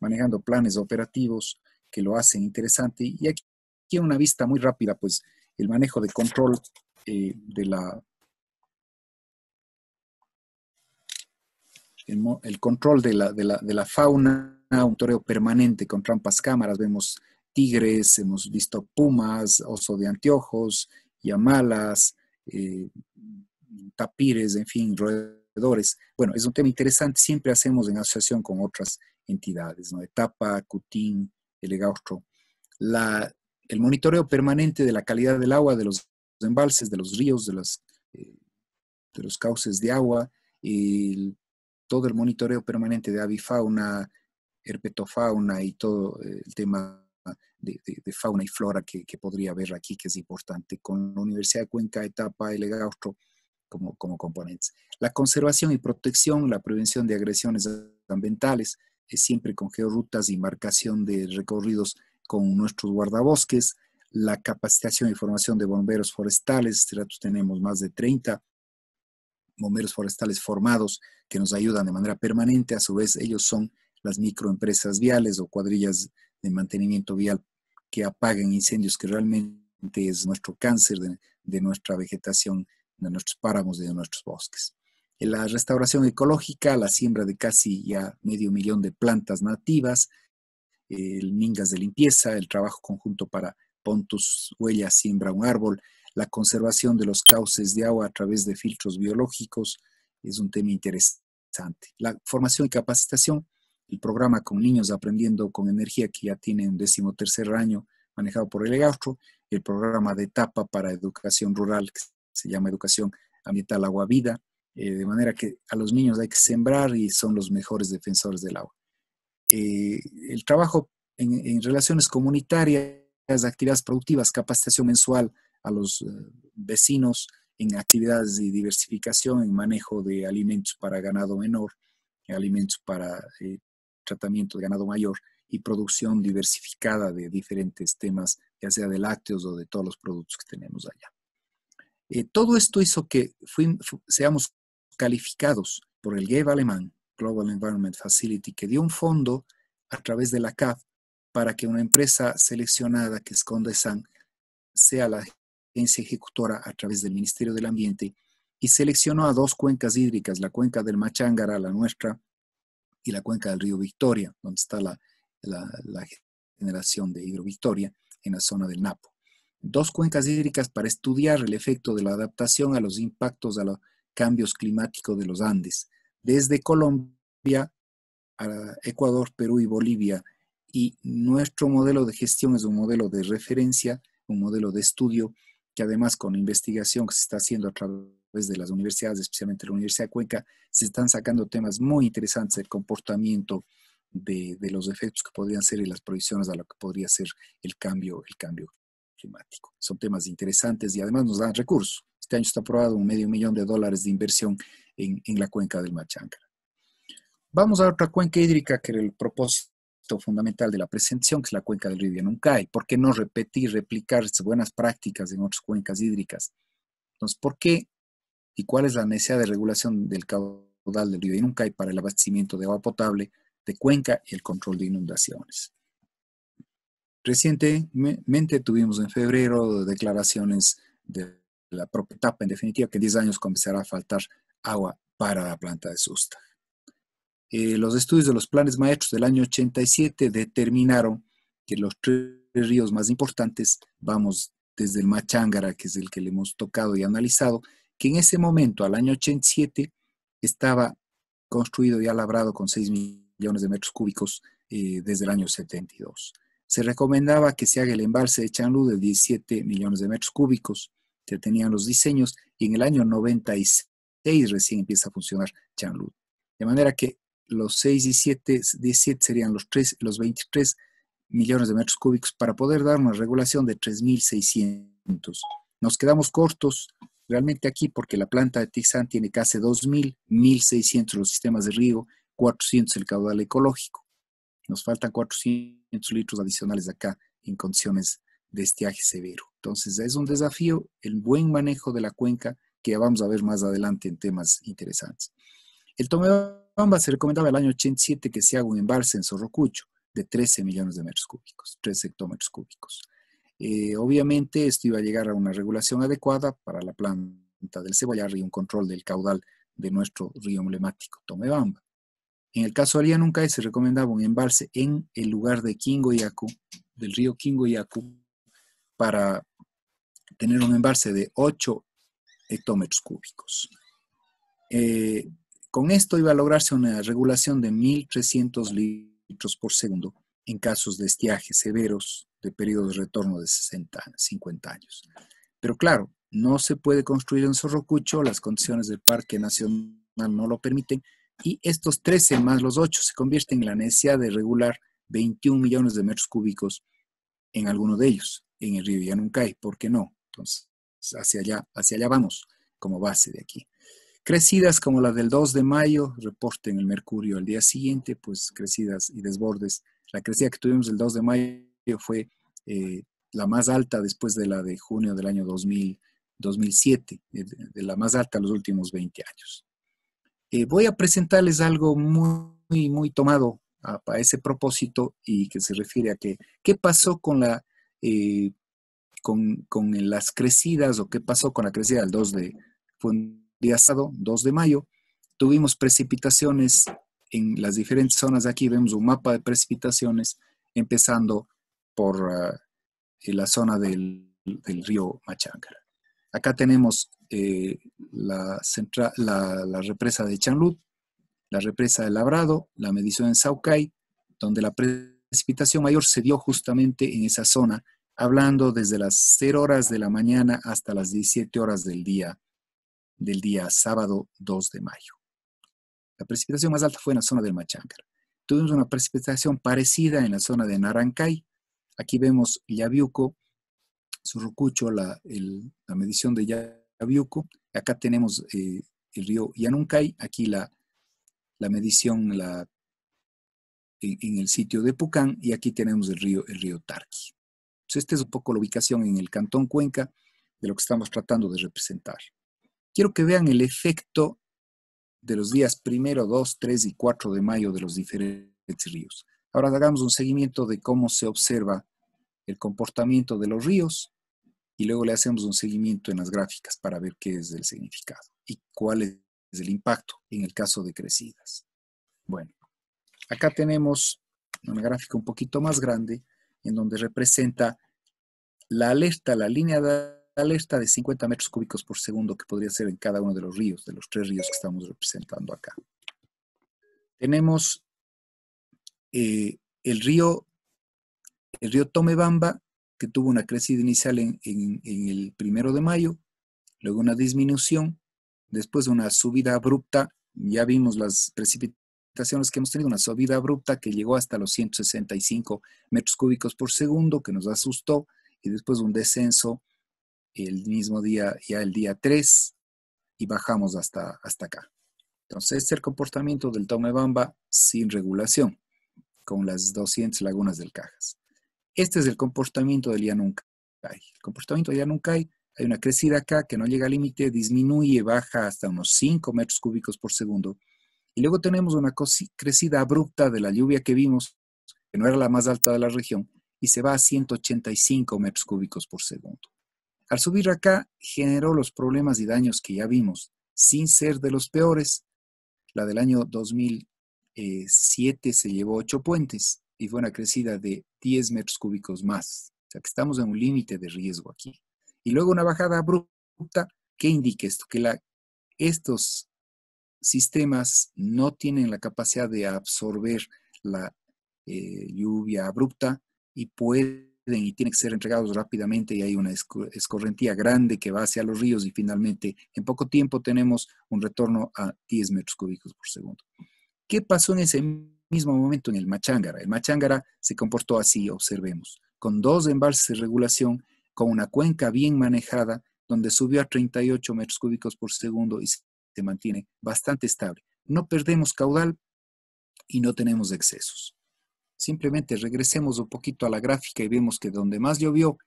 manejando planes operativos que lo hacen interesante y aquí una vista muy rápida, pues el manejo de control eh, de la... El, control de la, de la, de la fauna, un toreo permanente con trampas cámaras, vemos tigres, hemos visto pumas, oso de anteojos, yamalas, eh, tapires, en fin, roedores bueno, es un tema interesante, siempre hacemos en asociación con otras entidades, ¿no? Etapa, Cutín, el Egaustro. La, el monitoreo permanente de la calidad del agua, de los embalses, de los ríos, de, las, eh, de los cauces de agua, y todo el monitoreo permanente de avifauna, herpetofauna y todo eh, el tema de, fauna y flora que, que, podría haber aquí, que es importante. Con la Universidad de Cuenca, Etapa, El Egaustro, como, como componentes. La conservación y protección, la prevención de agresiones ambientales, es eh, siempre con georrutas y marcación de recorridos con nuestros guardabosques, la capacitación y formación de bomberos forestales, este tenemos más de 30 bomberos forestales formados que nos ayudan de manera permanente, a su vez ellos son las microempresas viales o cuadrillas de mantenimiento vial que apagan incendios, que realmente es nuestro cáncer de, de nuestra vegetación de nuestros páramos y de nuestros bosques. la restauración ecológica, la siembra de casi ya medio millón de plantas nativas, el mingas de limpieza, el trabajo conjunto para pon tus huellas, siembra un árbol, la conservación de los cauces de agua a través de filtros biológicos, es un tema interesante. La formación y capacitación, el programa con niños aprendiendo con energía que ya tiene un décimo tercer año manejado por el EGAUSTRO, el programa de etapa para educación rural que se llama Educación Ambiental Agua Vida, eh, de manera que a los niños hay que sembrar y son los mejores defensores del agua. Eh, el trabajo en, en, relaciones comunitarias, actividades productivas, capacitación mensual a los eh, vecinos en actividades de diversificación, en manejo de alimentos para ganado menor, alimentos para tratamiento de ganado mayor y producción diversificada de diferentes temas, ya sea de lácteos o de todos los productos que tenemos allá. Eh, todo esto hizo que seamos calificados por el GEV alemán, Global Environment Facility, que dio un fondo a través de la CAF para que una empresa seleccionada que es Condesan sea la agencia ejecutora a través del Ministerio del Ambiente y seleccionó a dos cuencas hídricas, la cuenca del Machangara, la nuestra, y la cuenca del río Victoria, donde está la, generación de hidro Victoria en la zona del Napo dos cuencas hídricas para estudiar el efecto de la adaptación a los impactos a los cambios climáticos de los Andes, desde Colombia a Ecuador, Perú y Bolivia. Y nuestro modelo de gestión es un modelo de referencia, un modelo de estudio que además con investigación que se está haciendo a través de las universidades, especialmente la Universidad de Cuenca, se están sacando temas muy interesantes del comportamiento de, los efectos que podrían ser y las proyecciones a lo que podría ser el cambio, el cambio climático. Son temas interesantes y además nos dan recursos. Este año está aprobado un medio millón de dólares de inversión en, la cuenca del Machangra. Vamos a otra cuenca hídrica que era el propósito fundamental de la presentación, que es la cuenca del río Yanuncay. ¿Por qué no repetir, replicar estas buenas prácticas en otras cuencas hídricas? Entonces, ¿por qué y cuál es la necesidad de regulación del caudal del río Yanuncay para el abastecimiento de agua potable de cuenca y el control de inundaciones? Recientemente tuvimos en febrero declaraciones de la propia etapa, en definitiva, que en 10 años comenzará a faltar agua para la planta de Susta. Eh, los estudios de los planes maestros del año 87 determinaron que los tres ríos más importantes, vamos desde el Machángara, que es el que le hemos tocado y analizado, que en ese momento, al año 87, estaba construido y labrado con 6 millones de metros cúbicos eh, desde el año 72 se recomendaba que se haga el embalse de Chanlu de 17 millones de metros cúbicos. que tenían los diseños y en el año 96 recién empieza a funcionar Chanlu. De manera que los 6 y 7, 17 serían los, los 23 millones de metros cúbicos para poder dar una regulación de 3.600. Nos quedamos cortos realmente aquí porque la planta de Tixán tiene casi 2.000, 1.600 los sistemas de riego, 400 el caudal ecológico. Nos faltan 400 litros adicionales de acá en condiciones de estiaje severo. Entonces es un desafío el buen manejo de la cuenca que vamos a ver más adelante en temas interesantes. El Tomebamba se recomendaba el año 87 que se haga un embalse en Zorrocucho de 13 millones de metros cúbicos, 13 hectómetros cúbicos. Eh, obviamente esto iba a llegar a una regulación adecuada para la planta del cebollar y un control del caudal de nuestro río emblemático Tomebamba. En el caso de Alianuncae se recomendaba un embalse en el lugar de yaku del río Yacu para tener un embalse de 8 hectómetros cúbicos. Eh, con esto iba a lograrse una regulación de 1.300 litros por segundo en casos de estiajes severos de periodo de retorno de 60, 50 años. Pero claro, no se puede construir en zorrocucho las condiciones del Parque Nacional no lo permiten, y estos 13 más los 8 se convierten en la necesidad de regular 21 millones de metros cúbicos en alguno de ellos, en el río Yanuncay, ¿por qué no? Entonces, hacia allá, hacia allá vamos como base de aquí. Crecidas como la del 2 de mayo, reporten el Mercurio al día siguiente, pues crecidas y desbordes. La crecida que tuvimos el 2 de mayo fue eh, la más alta después de la de junio del año 2007, eh, de, la más alta en los últimos 20 años. Eh, voy a presentarles algo muy, muy tomado a, ese propósito y que se refiere a que qué pasó con la eh, con, las crecidas o qué pasó con la crecida del 2 de fue 2 de mayo. Tuvimos precipitaciones en las diferentes zonas de aquí. Vemos un mapa de precipitaciones empezando por ah, la zona del, del río Machancara. Acá tenemos eh, la, represa de Chanlut, la represa de Labrado, la medición en Saucay, donde la precipitación mayor se dio justamente en esa zona, hablando desde las 0 horas de la mañana hasta las 17 horas del día, del día sábado 2 de mayo. La precipitación más alta fue en la zona del Machangar. Tuvimos una precipitación parecida en la zona de Narancay. Aquí vemos Yabiuco, Surrocucho, la, la medición de Yabiuco. Acá tenemos eh, el río Yanuncay, aquí la, medición en, el sitio de Pucán y aquí tenemos el río, el río Tarqui. Entonces, esta es un poco la ubicación en el cantón Cuenca de lo que estamos tratando de representar. Quiero que vean el efecto de los días primero, 2, 3 y 4 de mayo de los diferentes ríos. Ahora hagamos un seguimiento de cómo se observa el comportamiento de los ríos y luego le hacemos un seguimiento en las gráficas para ver qué es el significado y cuál es el impacto en el caso de crecidas. Bueno, acá tenemos una gráfica un poquito más grande en donde representa la alerta, la línea de alerta de 50 metros cúbicos por segundo que podría ser en cada uno de los ríos, de los tres ríos que estamos representando acá. Tenemos eh, el río el río Tomebamba, que tuvo una crecida inicial en, el primero de mayo, luego una disminución, después una subida abrupta, ya vimos las precipitaciones que hemos tenido, una subida abrupta que llegó hasta los 165 metros cúbicos por segundo, que nos asustó, y después un descenso el mismo día, ya el día 3, y bajamos hasta, hasta acá. Entonces, este es el comportamiento del Tomebamba sin regulación, con las 200 lagunas del Cajas. Este es el comportamiento del Yanunkai. El comportamiento del Yanunkai, hay una crecida acá que no llega al límite, disminuye, baja hasta unos 5 metros cúbicos por segundo. Y luego tenemos una crecida abrupta de la lluvia que vimos, que no era la más alta de la región, y se va a 185 metros cúbicos por segundo. Al subir acá, generó los problemas y daños que ya vimos, sin ser de los peores. La del año 2007 eh, se llevó ocho puentes y fue una crecida de 10 metros cúbicos más. O sea que estamos en un límite de riesgo aquí. Y luego una bajada abrupta. ¿Qué indica esto? Que la, estos sistemas no tienen la capacidad de absorber la eh, lluvia abrupta y pueden y tienen que ser entregados rápidamente y hay una escorrentía grande que va hacia los ríos y finalmente en poco tiempo tenemos un retorno a 10 metros cúbicos por segundo. ¿Qué pasó en ese mismo momento en el Machangara. El Machángara se comportó así, observemos, con dos embalses de regulación, con una cuenca bien manejada, donde subió a 38 metros cúbicos por segundo y se mantiene bastante estable. No perdemos caudal y no tenemos excesos. Simplemente regresemos un poquito a la gráfica y vemos que donde más llovió,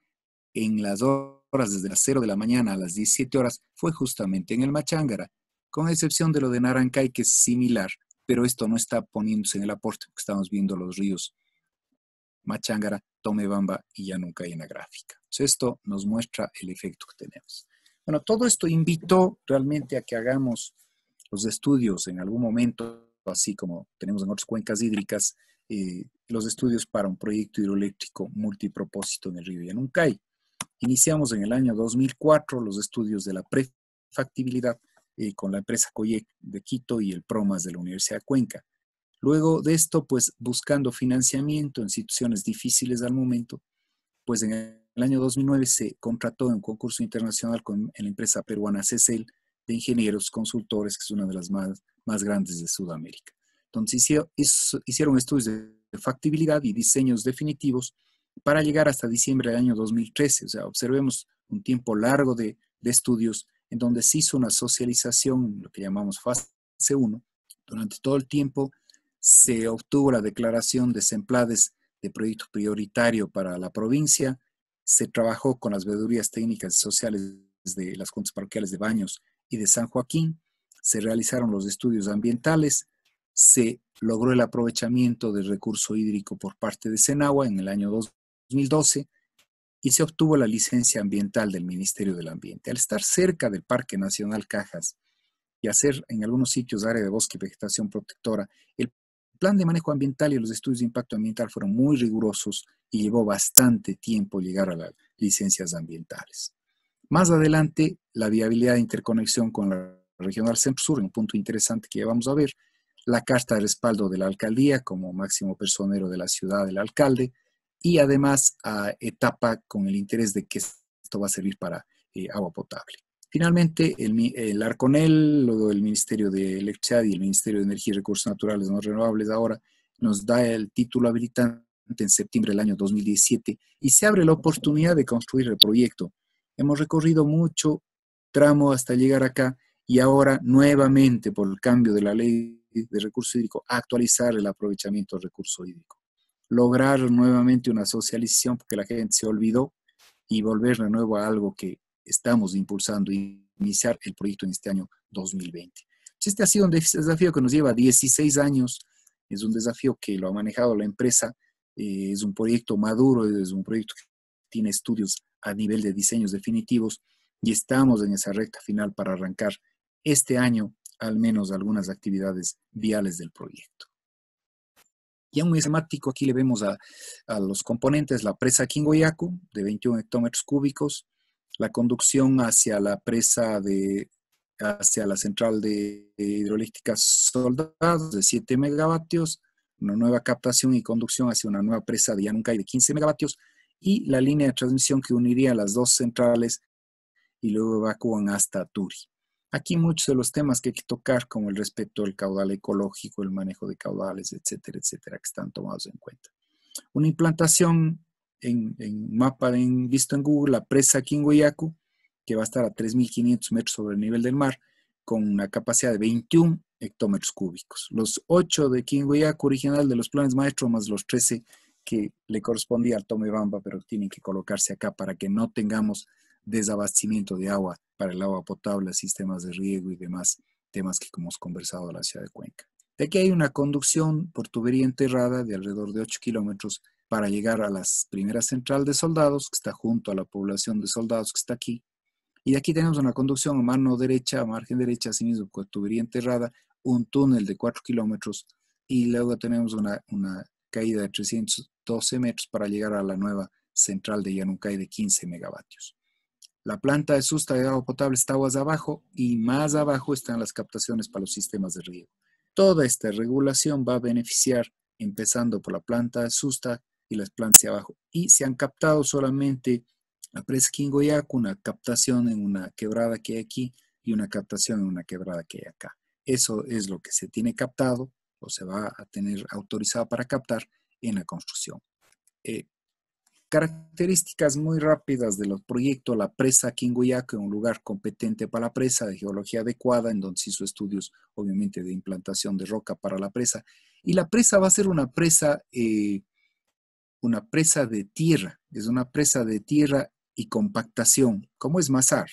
en las horas desde las 0 de la mañana a las 17 horas, fue justamente en el Machángara, con excepción de lo de Narancay, que es similar, pero esto no está poniéndose en el aporte, porque estamos viendo los ríos Machangara, Tomebamba y Yanuncay en la gráfica. Entonces esto nos muestra el efecto que tenemos. Bueno, todo esto invitó realmente a que hagamos los estudios en algún momento, así como tenemos en otras cuencas hídricas, eh, los estudios para un proyecto hidroeléctrico multipropósito en el río Yanuncay. Iniciamos en el año 2004 los estudios de la prefactibilidad eh, con la empresa COIEC de Quito y el PROMAS de la Universidad de Cuenca. Luego de esto, pues buscando financiamiento en situaciones difíciles al momento, pues en el año 2009 se contrató en un concurso internacional con la empresa peruana CECEL de ingenieros consultores, que es una de las más, grandes de Sudamérica. Entonces hicieron estudios de factibilidad y diseños definitivos para llegar hasta diciembre del año 2013. O sea, observemos un tiempo largo de, de estudios en donde se hizo una socialización, lo que llamamos fase 1. Durante todo el tiempo se obtuvo la declaración de SEMPLADES de proyecto prioritario para la provincia, se trabajó con las vedurías técnicas y sociales de las juntas parroquiales de Baños y de San Joaquín, se realizaron los estudios ambientales, se logró el aprovechamiento del recurso hídrico por parte de Senagua en el año 2012, y se obtuvo la licencia ambiental del Ministerio del Ambiente. Al estar cerca del Parque Nacional Cajas y hacer en algunos sitios área de bosque y vegetación protectora, el plan de manejo ambiental y los estudios de impacto ambiental fueron muy rigurosos y llevó bastante tiempo llegar a las licencias ambientales. Más adelante, la viabilidad de interconexión con la regional Centro-Sur, un punto interesante que vamos a ver, la carta de respaldo de la alcaldía como máximo personero de la ciudad del alcalde, y además a ah, etapa con el interés de que esto va a servir para eh, agua potable. Finalmente, el, Arconel, luego el Ministerio de Electricidad y el Ministerio de Energía y Recursos Naturales no renovables ahora, nos da el título habilitante en septiembre del año 2017 y se abre la oportunidad de construir el proyecto. Hemos recorrido mucho tramo hasta llegar acá y ahora nuevamente por el cambio de la ley de recurso hídrico actualizar el aprovechamiento del recurso hídrico lograr nuevamente una socialización porque la gente se olvidó y volver de nuevo a algo que estamos impulsando y iniciar el proyecto en este año 2020. Este ha sido un desafío que nos lleva 16 años, es un desafío que lo ha manejado la empresa, eh, es un proyecto maduro, es un proyecto que tiene estudios a nivel de diseños definitivos y estamos en esa recta final para arrancar este año al menos algunas actividades viales del proyecto en un esquemático, aquí le vemos a, los componentes la presa Kingoyaku de 21 hectómetros cúbicos, la conducción hacia la presa de hacia la central de hidroeléctrica Soldados de 7 megavatios, una nueva captación y conducción hacia una nueva presa de Yanukai de 15 megavatios y la línea de transmisión que uniría las dos centrales y luego evacúan hasta Turi. Aquí muchos de los temas que hay que tocar, como el respeto al caudal ecológico, el manejo de caudales, etcétera, etcétera, que están tomados en cuenta. Una implantación en, mapa en, visto en Google, la presa Kinguyacu, que va a estar a 3.500 metros sobre el nivel del mar, con una capacidad de 21 hectómetros cúbicos. Los 8 de Kinguyacu original de los planes maestros, más los 13 que le correspondía al Tomebamba, pero tienen que colocarse acá para que no tengamos desabastecimiento de agua para el agua potable, sistemas de riego y demás temas que hemos conversado en la ciudad de Cuenca. De aquí hay una conducción por tubería enterrada de alrededor de 8 kilómetros para llegar a la primera central de soldados, que está junto a la población de soldados que está aquí. Y de aquí tenemos una conducción a mano derecha, a margen derecha, asimismo por tubería enterrada, un túnel de 4 kilómetros y luego tenemos una, caída de 312 metros para llegar a la nueva central de Yanuncay de 15 megavatios. La planta de susta de agua potable está aguas abajo y más abajo están las captaciones para los sistemas de riego. Toda esta regulación va a beneficiar, empezando por la planta de susta y las plantas de abajo. Y se han captado solamente la presa ya una captación en una quebrada que hay aquí y una captación en una quebrada que hay acá. Eso es lo que se tiene captado o se va a tener autorizado para captar en la construcción. Eh, Características muy rápidas de los proyectos, La Presa Kinguyak, un lugar competente para la presa, de geología adecuada, en donde se hizo estudios, obviamente, de implantación de roca para la presa. Y la presa va a ser una presa, eh, una presa de tierra, es una presa de tierra y compactación, como es Mazar,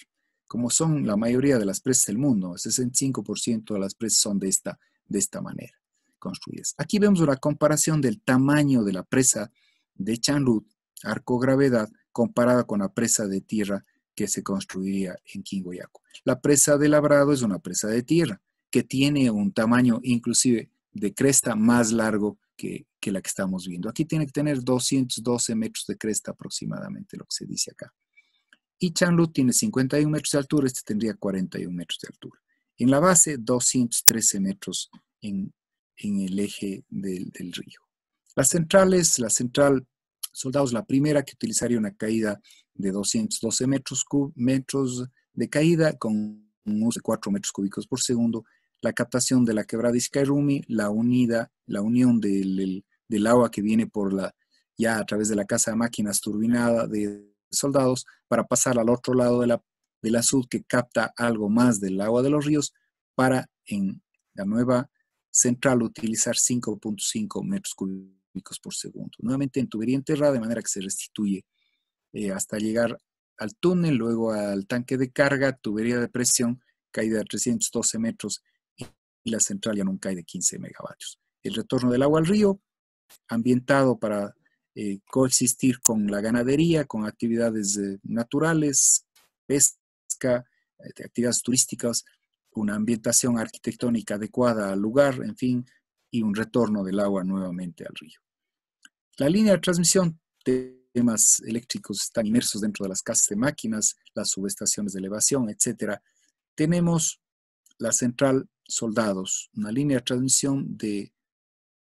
como son la mayoría de las presas del mundo, el 65% de las presas son de esta, de esta manera construidas. Aquí vemos la comparación del tamaño de la presa de Chanlut arco-gravedad, comparada con la presa de tierra que se construiría en Quingoyaco. La presa de labrado es una presa de tierra que tiene un tamaño inclusive de cresta más largo que, la que estamos viendo. Aquí tiene que tener 212 metros de cresta aproximadamente, lo que se dice acá. Y Chanlu tiene 51 metros de altura, este tendría 41 metros de altura. En la base, 213 metros en, el eje del, del río. Las centrales, la central soldados. La primera que utilizaría una caída de 212 metros, metros de caída con un uso de 4 metros cúbicos por segundo, la captación de la quebrada Iskairumi, la unida, la unión del, agua que viene por la, ya a través de la casa de máquinas turbinada de soldados para pasar al otro lado de la, de que capta algo más del agua de los ríos para en la nueva central utilizar 5.5 metros cúbicos por segundo. Nuevamente en tubería enterrada, de manera que se restituye eh, hasta llegar al túnel, luego al tanque de carga, tubería de presión, caída de 312 metros y la central ya no cae de 15 megavatios. El retorno del agua al río, ambientado para eh, coexistir con la ganadería, con actividades eh, naturales, pesca, actividades turísticas, una ambientación arquitectónica adecuada al lugar, en fin, y un retorno del agua nuevamente al río. La línea de transmisión de temas eléctricos están inmersos dentro de las casas de máquinas, las subestaciones de elevación, etc. Tenemos la central Soldados, una línea de transmisión de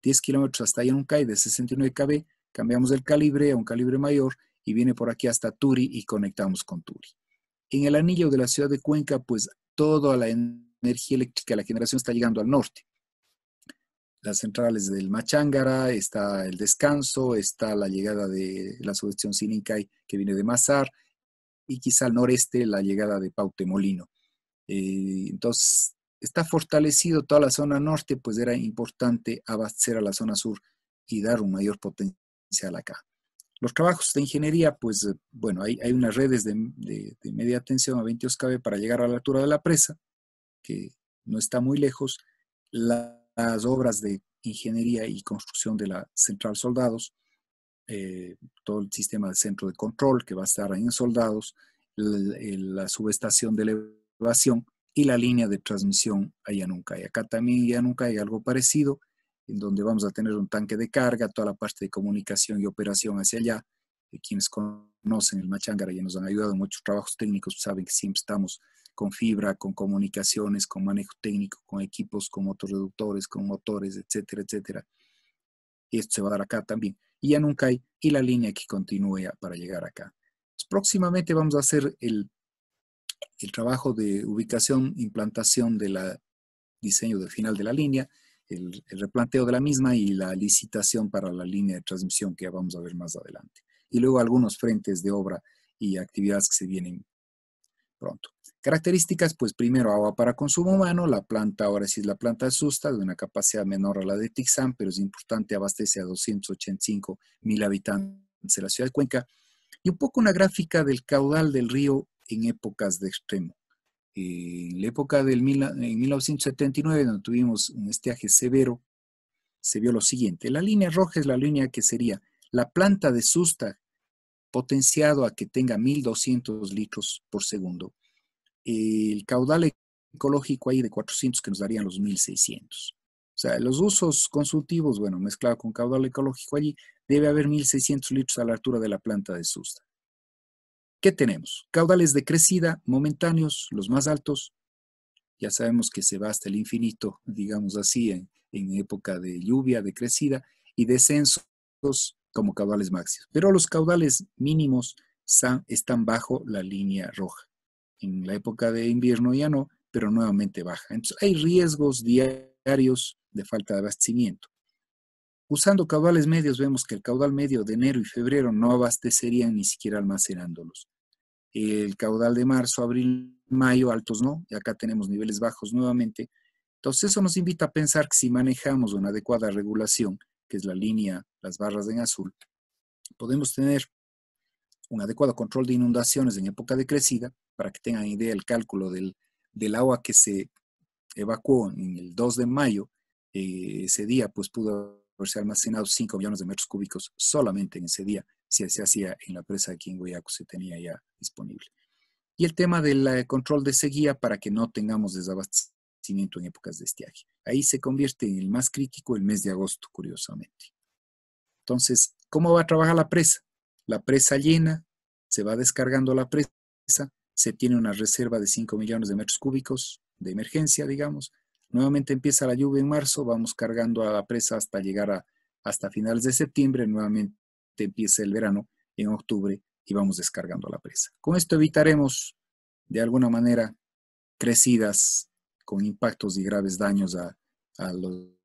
10 kilómetros hasta Yanuncay de 69 kb, cambiamos el calibre a un calibre mayor y viene por aquí hasta Turi y conectamos con Turi. En el anillo de la ciudad de Cuenca, pues toda la energía eléctrica, la generación está llegando al norte las centrales del Machángara, está el descanso, está la llegada de la subestación Sininkai, que viene de Mazar y quizá al noreste la llegada de Pautemolino. Eh, entonces, está fortalecido toda la zona norte, pues era importante abastecer a la zona sur y dar un mayor potencial acá. Los trabajos de ingeniería, pues bueno, hay, hay unas redes de, media tensión a 22 kV para llegar a la altura de la presa, que no está muy lejos. La las obras de ingeniería y construcción de la central soldados, eh, todo el sistema de centro de control que va a estar ahí en soldados, la, subestación de elevación y la línea de transmisión allá nunca. Y Acá también ya nunca hay algo parecido, en donde vamos a tener un tanque de carga, toda la parte de comunicación y operación hacia allá. quienes conocen el Machangara y nos han ayudado en muchos trabajos técnicos saben que siempre estamos con fibra, con comunicaciones, con manejo técnico, con equipos, con reductores, con motores, etcétera, etcétera. esto se va a dar acá también. Y ya nunca hay, y la línea que continúe para llegar acá. Pues, próximamente vamos a hacer el, trabajo de ubicación, implantación del diseño del final de la línea, el, el, replanteo de la misma y la licitación para la línea de transmisión que ya vamos a ver más adelante. Y luego algunos frentes de obra y actividades que se vienen pronto. Características, pues primero agua para consumo humano, la planta, ahora sí es la planta de susta, de una capacidad menor a la de Tixán, pero es importante, abastece a 285 mil habitantes de la ciudad de Cuenca. Y un poco una gráfica del caudal del río en épocas de extremo. En la época del 1979, donde tuvimos un estiaje severo, se vio lo siguiente. La línea roja es la línea que sería la planta de susta potenciado a que tenga 1.200 litros por segundo el caudal ecológico ahí de 400 que nos darían los 1600. O sea, los usos consultivos, bueno, mezclado con caudal ecológico allí, debe haber 1600 litros a la altura de la planta de Susta. ¿Qué tenemos? Caudales de crecida momentáneos, los más altos. Ya sabemos que se va hasta el infinito, digamos así, en, en época de lluvia, de crecida, y descensos como caudales máximos. Pero los caudales mínimos están bajo la línea roja en la época de invierno ya no, pero nuevamente baja. Entonces hay riesgos diarios de falta de abastecimiento. Usando caudales medios vemos que el caudal medio de enero y febrero no abastecerían ni siquiera almacenándolos. El caudal de marzo, abril, mayo, altos no, y acá tenemos niveles bajos nuevamente. Entonces eso nos invita a pensar que si manejamos una adecuada regulación, que es la línea, las barras en azul, podemos tener un adecuado control de inundaciones en época de crecida, para que tengan idea el cálculo del, agua que se evacuó en el 2 de mayo, eh, ese día pues pudo haberse almacenado 5 millones de metros cúbicos solamente en ese día, si se hacía en la presa aquí en Guayaco, se tenía ya disponible. Y el tema del eh, control de sequía para que no tengamos desabastecimiento en épocas de estiaje. Ahí se convierte en el más crítico el mes de agosto, curiosamente. Entonces, ¿cómo va a trabajar la presa? la presa llena, se va descargando la presa, se tiene una reserva de 5 millones de metros cúbicos de emergencia, digamos. Nuevamente empieza la lluvia en marzo, vamos cargando a la presa hasta llegar a, hasta finales de septiembre, nuevamente empieza el verano en octubre y vamos descargando a la presa. Con esto evitaremos de alguna manera crecidas con impactos y graves daños a, a, los,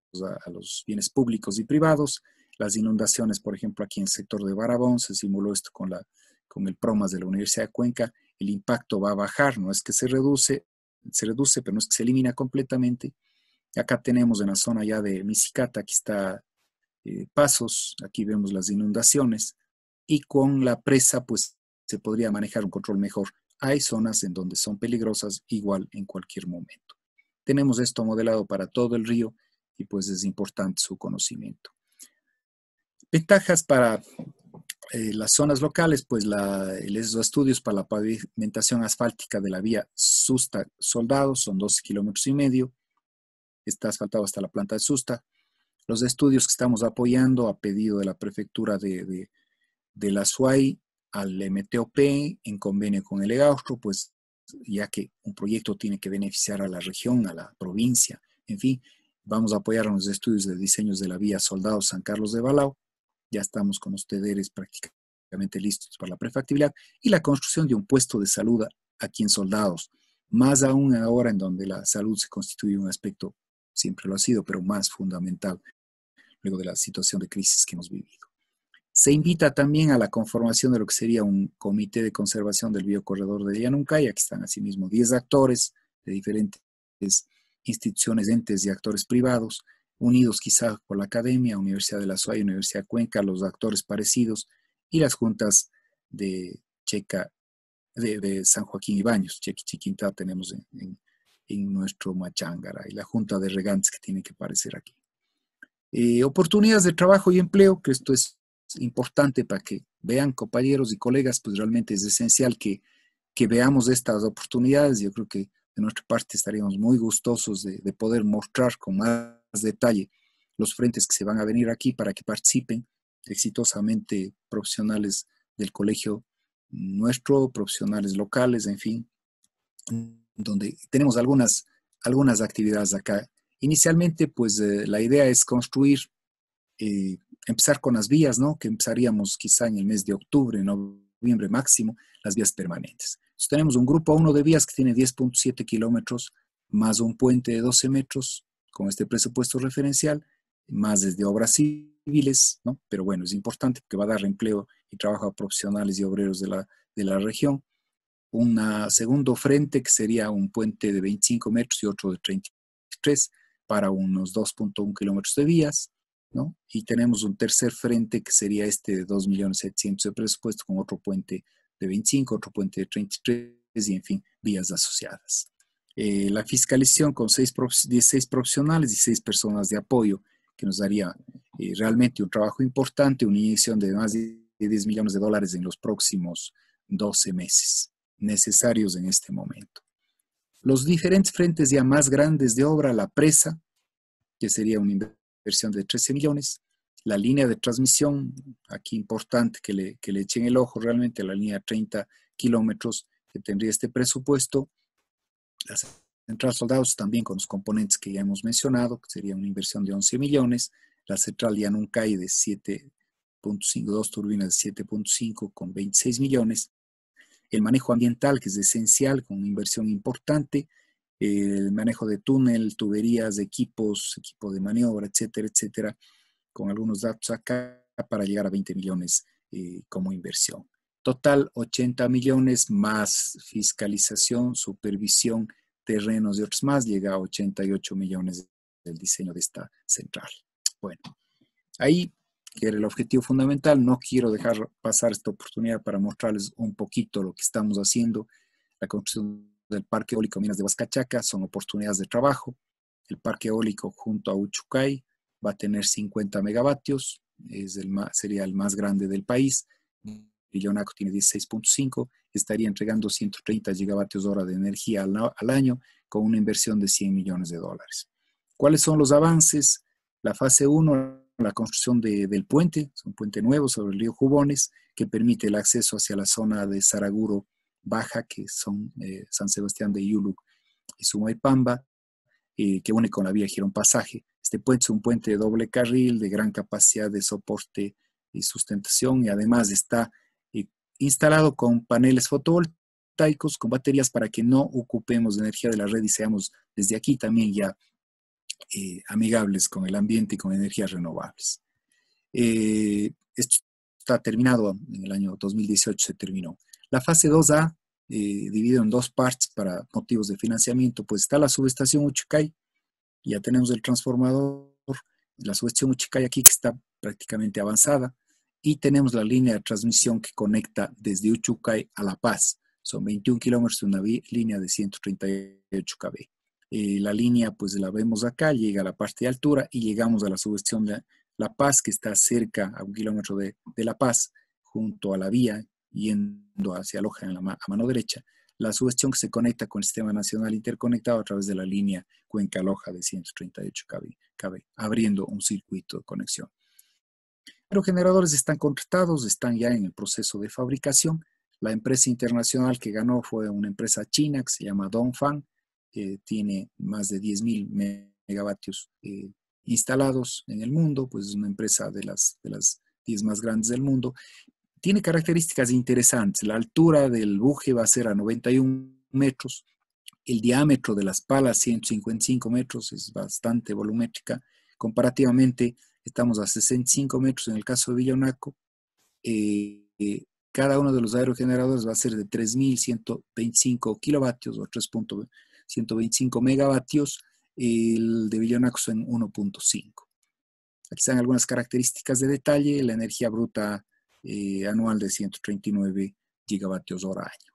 a los bienes públicos y privados las inundaciones, por ejemplo, aquí en el sector de Barabón, se simuló esto con, la, con el PROMAS de la Universidad de Cuenca, el impacto va a bajar, no es que se reduce, se reduce, pero no es que se elimina completamente. Acá tenemos en la zona ya de Misicata, aquí está eh, Pasos, aquí vemos las inundaciones, y con la presa, pues se podría manejar un control mejor. Hay zonas en donde son peligrosas igual en cualquier momento. Tenemos esto modelado para todo el río y pues es importante su conocimiento. Ventajas para eh, las zonas locales, pues la, los estudios para la pavimentación asfáltica de la vía Susta Soldado son 12 kilómetros y medio. Está asfaltado hasta la planta de Susta. Los estudios que estamos apoyando a pedido de la prefectura de, la SUAI al MTOP en convenio con el EGAUSTRO, pues ya que un proyecto tiene que beneficiar a la región, a la provincia, en fin, vamos a apoyar los estudios de diseños de la vía Soldado San Carlos de Balao ya estamos con ustedes prácticamente listos para la prefactibilidad y la construcción de un puesto de salud aquí en Soldados, más aún ahora en donde la salud se constituye un aspecto, siempre lo ha sido, pero más fundamental luego de la situación de crisis que hemos vivido. Se invita también a la conformación de lo que sería un comité de conservación del biocorredor de Yanuncaya, que están asimismo 10 actores de diferentes instituciones, entes y actores privados, unidos quizás por la Academia, Universidad de la y Universidad Cuenca, los actores parecidos y las juntas de Checa, de, San Joaquín y Baños, Chiquinta tenemos en, en, nuestro Machángara y la junta de regantes que tiene que aparecer aquí. Eh, oportunidades de trabajo y empleo, que esto es importante para que vean compañeros y colegas, pues realmente es esencial que, que veamos estas oportunidades. Yo creo que de nuestra parte estaríamos muy gustosos de, de poder mostrar con más detalle los frentes que se van a venir aquí para que participen exitosamente profesionales del colegio nuestro, profesionales locales, en fin, donde tenemos algunas, algunas actividades acá. Inicialmente, pues eh, la idea es construir, eh, empezar con las vías, ¿no? Que empezaríamos quizá en el mes de octubre, noviembre máximo, las vías permanentes. tenemos un grupo uno de vías que tiene 10.7 kilómetros, más un puente de 12 metros, con este presupuesto referencial, más desde obras civiles, ¿no? pero bueno, es importante porque va a dar empleo y trabajo a profesionales y obreros de la, de la región. Un segundo frente que sería un puente de 25 metros y otro de 33 para unos 2.1 kilómetros de vías. ¿no? Y tenemos un tercer frente que sería este de 2.700.000 de presupuesto con otro puente de 25, otro puente de 33 y en fin, vías asociadas. Eh, la fiscalización con 16 profesionales y 6 personas de apoyo, que nos daría eh, realmente un trabajo importante, una inyección de más de 10 millones de dólares en los próximos 12 meses, necesarios en este momento. Los diferentes frentes ya más grandes de obra, la presa, que sería una inversión de 13 millones, la línea de transmisión, aquí importante que le, que le echen el ojo realmente, la línea de 30 kilómetros que tendría este presupuesto, la central soldados también con los componentes que ya hemos mencionado, que sería una inversión de 11 millones. La central ya nunca de 7.5, dos turbinas de 7.5 con 26 millones. El manejo ambiental, que es esencial, con una inversión importante. El manejo de túnel, tuberías, equipos, equipo de maniobra, etcétera, etcétera, con algunos datos acá para llegar a 20 millones eh, como inversión. Total, 80 millones más fiscalización, supervisión, terrenos y otros más, llega a 88 millones del diseño de esta central. Bueno, ahí, que era el objetivo fundamental, no quiero dejar pasar esta oportunidad para mostrarles un poquito lo que estamos haciendo. La construcción del Parque Eólico Minas de Huascachaca son oportunidades de trabajo. El Parque Eólico junto a Uchucay va a tener 50 megavatios, es el más, sería el más grande del país y tiene 16.5, estaría entregando 130 gigavatios hora de energía al, año con una inversión de 100 millones de dólares. ¿Cuáles son los avances? La fase 1, la construcción del puente, es un puente nuevo sobre el río Jubones que permite el acceso hacia la zona de Saraguro Baja, que son eh, San Sebastián de Yuluc y Sumaypamba, eh, que une con la vía Girón Pasaje. Este puente es un puente de doble carril de gran capacidad de soporte y sustentación y además está instalado con paneles fotovoltaicos, con baterías para que no ocupemos energía de la red y seamos desde aquí también ya eh, amigables con el ambiente y con energías renovables. Eh, esto está terminado en el año 2018, se terminó. La fase 2A, eh, dividido en dos partes para motivos de financiamiento, pues está la subestación Uchicay, ya tenemos el transformador, la subestación Uchicay aquí que está prácticamente avanzada, y tenemos la línea de transmisión que conecta desde Uchucay a La Paz. Son 21 kilómetros de una línea de 138 kb. Eh, la línea pues la vemos acá, llega a la parte de altura y llegamos a la subestación de La Paz que está cerca a un kilómetro de, La Paz, junto a la vía yendo hacia Loja a mano derecha. La subestación que se conecta con el Sistema Nacional Interconectado a través de la línea Cuenca-Loja de 138 kV kb abriendo un circuito de conexión. Los generadores están contratados, están ya en el proceso de fabricación. La empresa internacional que ganó fue una empresa china que se llama Dongfang, tiene más de 10.000 megavatios eh, instalados en el mundo, pues es una empresa de las, de las 10 más grandes del mundo. Tiene características interesantes. La altura del buje va a ser a 91 metros, el diámetro de las palas 155 metros, es bastante volumétrica. Comparativamente, estamos a 65 metros en el caso de Villonaco. Eh, cada uno de los aerogeneradores va a ser de 3.125 kilovatios o 3.125 megavatios. El de Villonaco en 1.5. Aquí están algunas características de detalle. La energía bruta eh, anual de 139 gigavatios hora año.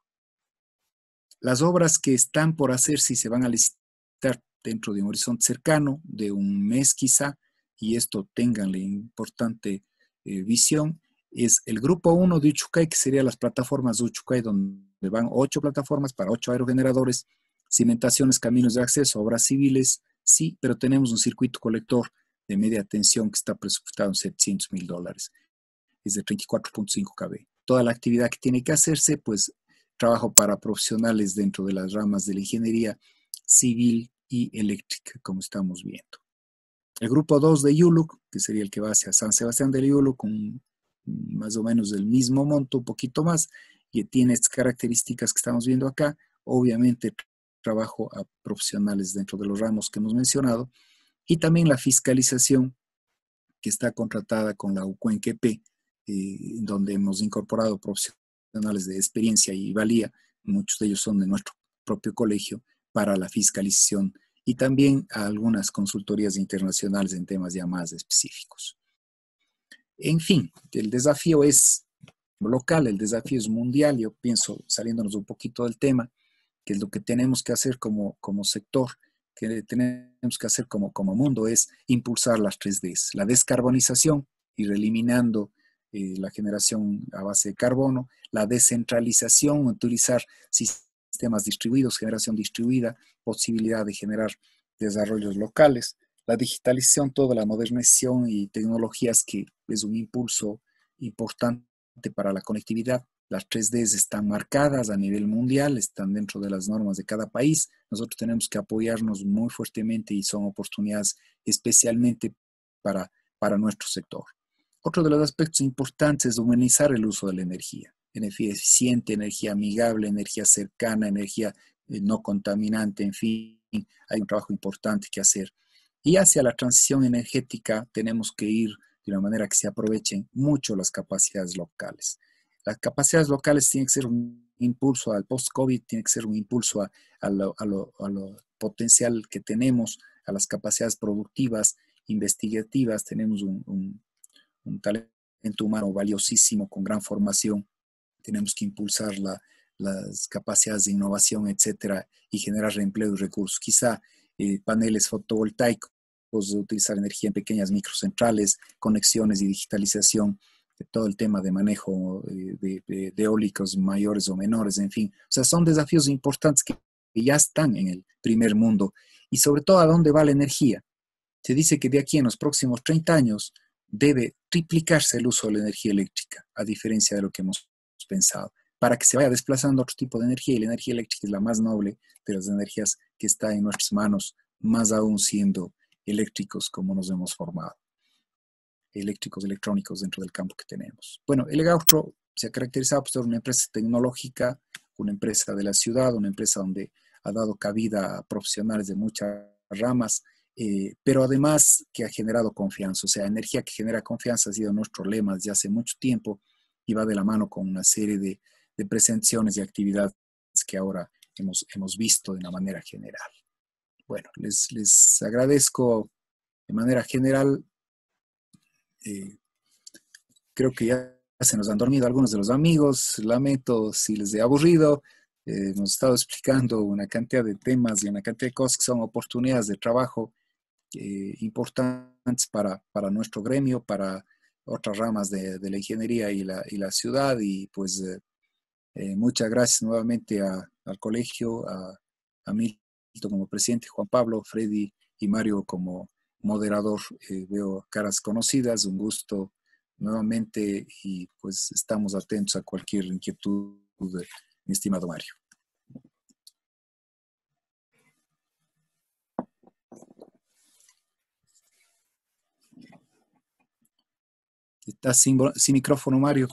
Las obras que están por hacer, si se van a listar dentro de un horizonte cercano, de un mes quizá, y esto la importante eh, visión, es el grupo 1 de Uchucay, que serían las plataformas de Uchucay, donde van ocho plataformas para ocho aerogeneradores, cimentaciones, caminos de acceso, obras civiles, sí, pero tenemos un circuito colector de media tensión que está presupuestado en 700 mil dólares, es de 34.5 kV. Toda la actividad que tiene que hacerse, pues trabajo para profesionales dentro de las ramas de la ingeniería civil y eléctrica, como estamos viendo. El grupo 2 de Yuluk, que sería el que va hacia San Sebastián del Yuluk, con más o menos del mismo monto, un poquito más, y tiene estas características que estamos viendo acá. Obviamente, trabajo a profesionales dentro de los ramos que hemos mencionado, y también la fiscalización que está contratada con la UCUENQP, eh, donde hemos incorporado profesionales de experiencia y valía, muchos de ellos son de nuestro propio colegio, para la fiscalización y también a algunas consultorías internacionales en temas ya más específicos. En fin, el desafío es local, el desafío es mundial, yo pienso, saliéndonos un poquito del tema, que es lo que tenemos que hacer como, como sector, que tenemos que hacer como, como mundo, es impulsar las 3Ds, la descarbonización, ir eliminando eh, la generación a base de carbono, la descentralización, utilizar sistemas sistemas distribuidos, generación distribuida, posibilidad de generar desarrollos locales, la digitalización, toda la modernización y tecnologías que es un impulso importante para la conectividad. Las 3 d están marcadas a nivel mundial, están dentro de las normas de cada país. Nosotros tenemos que apoyarnos muy fuertemente y son oportunidades especialmente para, para nuestro sector. Otro de los aspectos importantes es humanizar el uso de la energía eficiente, energía amigable, energía cercana, energía eh, no contaminante, en fin, hay un trabajo importante que hacer. Y hacia la transición energética tenemos que ir de una manera que se aprovechen mucho las capacidades locales. Las capacidades locales tienen que ser un impulso al post-COVID, tiene que ser un impulso a, lo, a, potencial que tenemos, a las capacidades productivas, investigativas. Tenemos un, un, un talento humano valiosísimo con gran formación tenemos que impulsar las capacidades de innovación, etcétera, y generar empleo y recursos. Quizá eh, paneles fotovoltaicos, utilizar energía en pequeñas microcentrales, conexiones y digitalización, todo el tema de manejo eh, de, eólicos mayores o menores, en fin. O sea, son desafíos importantes que ya están en el primer mundo y sobre todo a dónde va la energía. Se dice que de aquí en los próximos 30 años debe triplicarse el uso de la energía eléctrica, a diferencia de lo que hemos pensado, para que se vaya desplazando otro tipo de energía y la energía eléctrica es la más noble de las energías que está en nuestras manos, más aún siendo eléctricos como nos hemos formado, eléctricos, electrónicos dentro del campo que tenemos. Bueno, el Gautro se ha caracterizado por ser una empresa tecnológica, una empresa de la ciudad, una empresa donde ha dado cabida a profesionales de muchas ramas, eh, pero además que ha generado confianza, o sea, energía que genera confianza ha sido nuestro lema desde hace mucho tiempo y va de la mano con una serie de, de y actividades que ahora hemos, hemos visto de una manera general. Bueno, les, les agradezco de manera general. Eh, creo que ya se nos han dormido algunos de los amigos. Lamento si les he aburrido. Eh, hemos estado explicando una cantidad de temas y una cantidad de cosas que son oportunidades de trabajo eh, importantes para, para nuestro gremio, para otras ramas de, la ingeniería y la, ciudad. Y pues eh, eh, muchas gracias nuevamente al colegio, a, Milton como presidente, Juan Pablo, Freddy y Mario como moderador. Eh, veo caras conocidas, un gusto nuevamente y pues estamos atentos a cualquier inquietud, mi estimado Mario. Está sin, sin micrófono, Mario.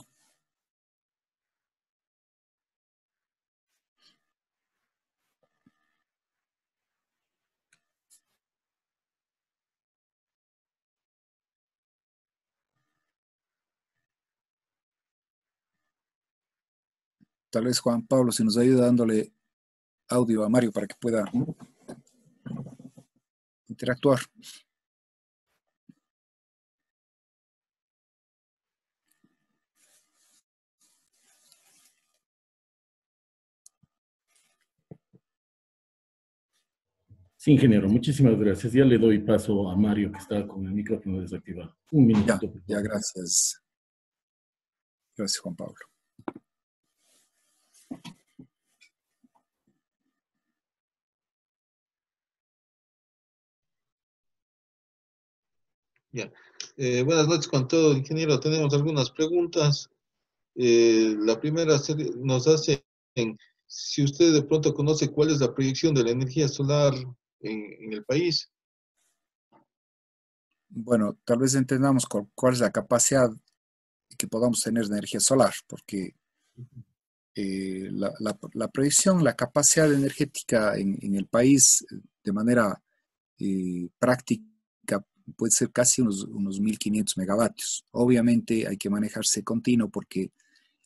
Tal vez Juan Pablo, se nos ayuda dándole audio a Mario para que pueda interactuar. ingeniero, muchísimas gracias. Ya le doy paso a Mario, que está con el micrófono desactivado. Un minuto. Ya, gracias. Gracias, Juan Pablo. Ya. Eh, buenas noches con todo, ingeniero. Tenemos algunas preguntas. Eh, la primera nos hace si usted de pronto conoce cuál es la proyección de la energía solar en, el país. Bueno, tal vez entendamos cuál es la capacidad que podamos tener de energía solar, porque eh, la, la, la, la capacidad energética en, el país de manera eh, práctica puede ser casi unos, unos 1.500 megavatios. Obviamente hay que manejarse continuo porque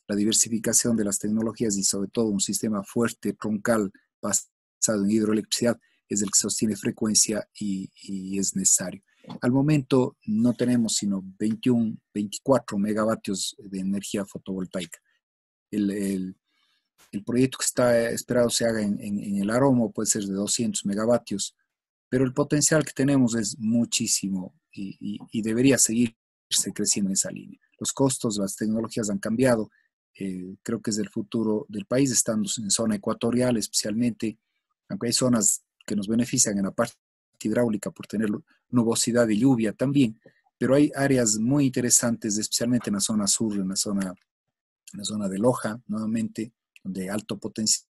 la diversificación de las tecnologías y sobre todo un sistema fuerte, troncal, basado en hidroelectricidad, es el que sostiene frecuencia y, es necesario. Al momento no tenemos sino 21, 24 megavatios de energía fotovoltaica. El, proyecto que está esperado se haga en, el Aromo puede ser de 200 megavatios, pero el potencial que tenemos es muchísimo y, debería seguirse creciendo en esa línea. Los costos, las tecnologías han cambiado, eh, creo que es el futuro del país, estando en zona ecuatorial especialmente, aunque hay zonas que nos benefician en la parte hidráulica por tener nubosidad y lluvia también, pero hay áreas muy interesantes, especialmente en la zona sur, en la zona, en zona de Loja, nuevamente, de alto potencial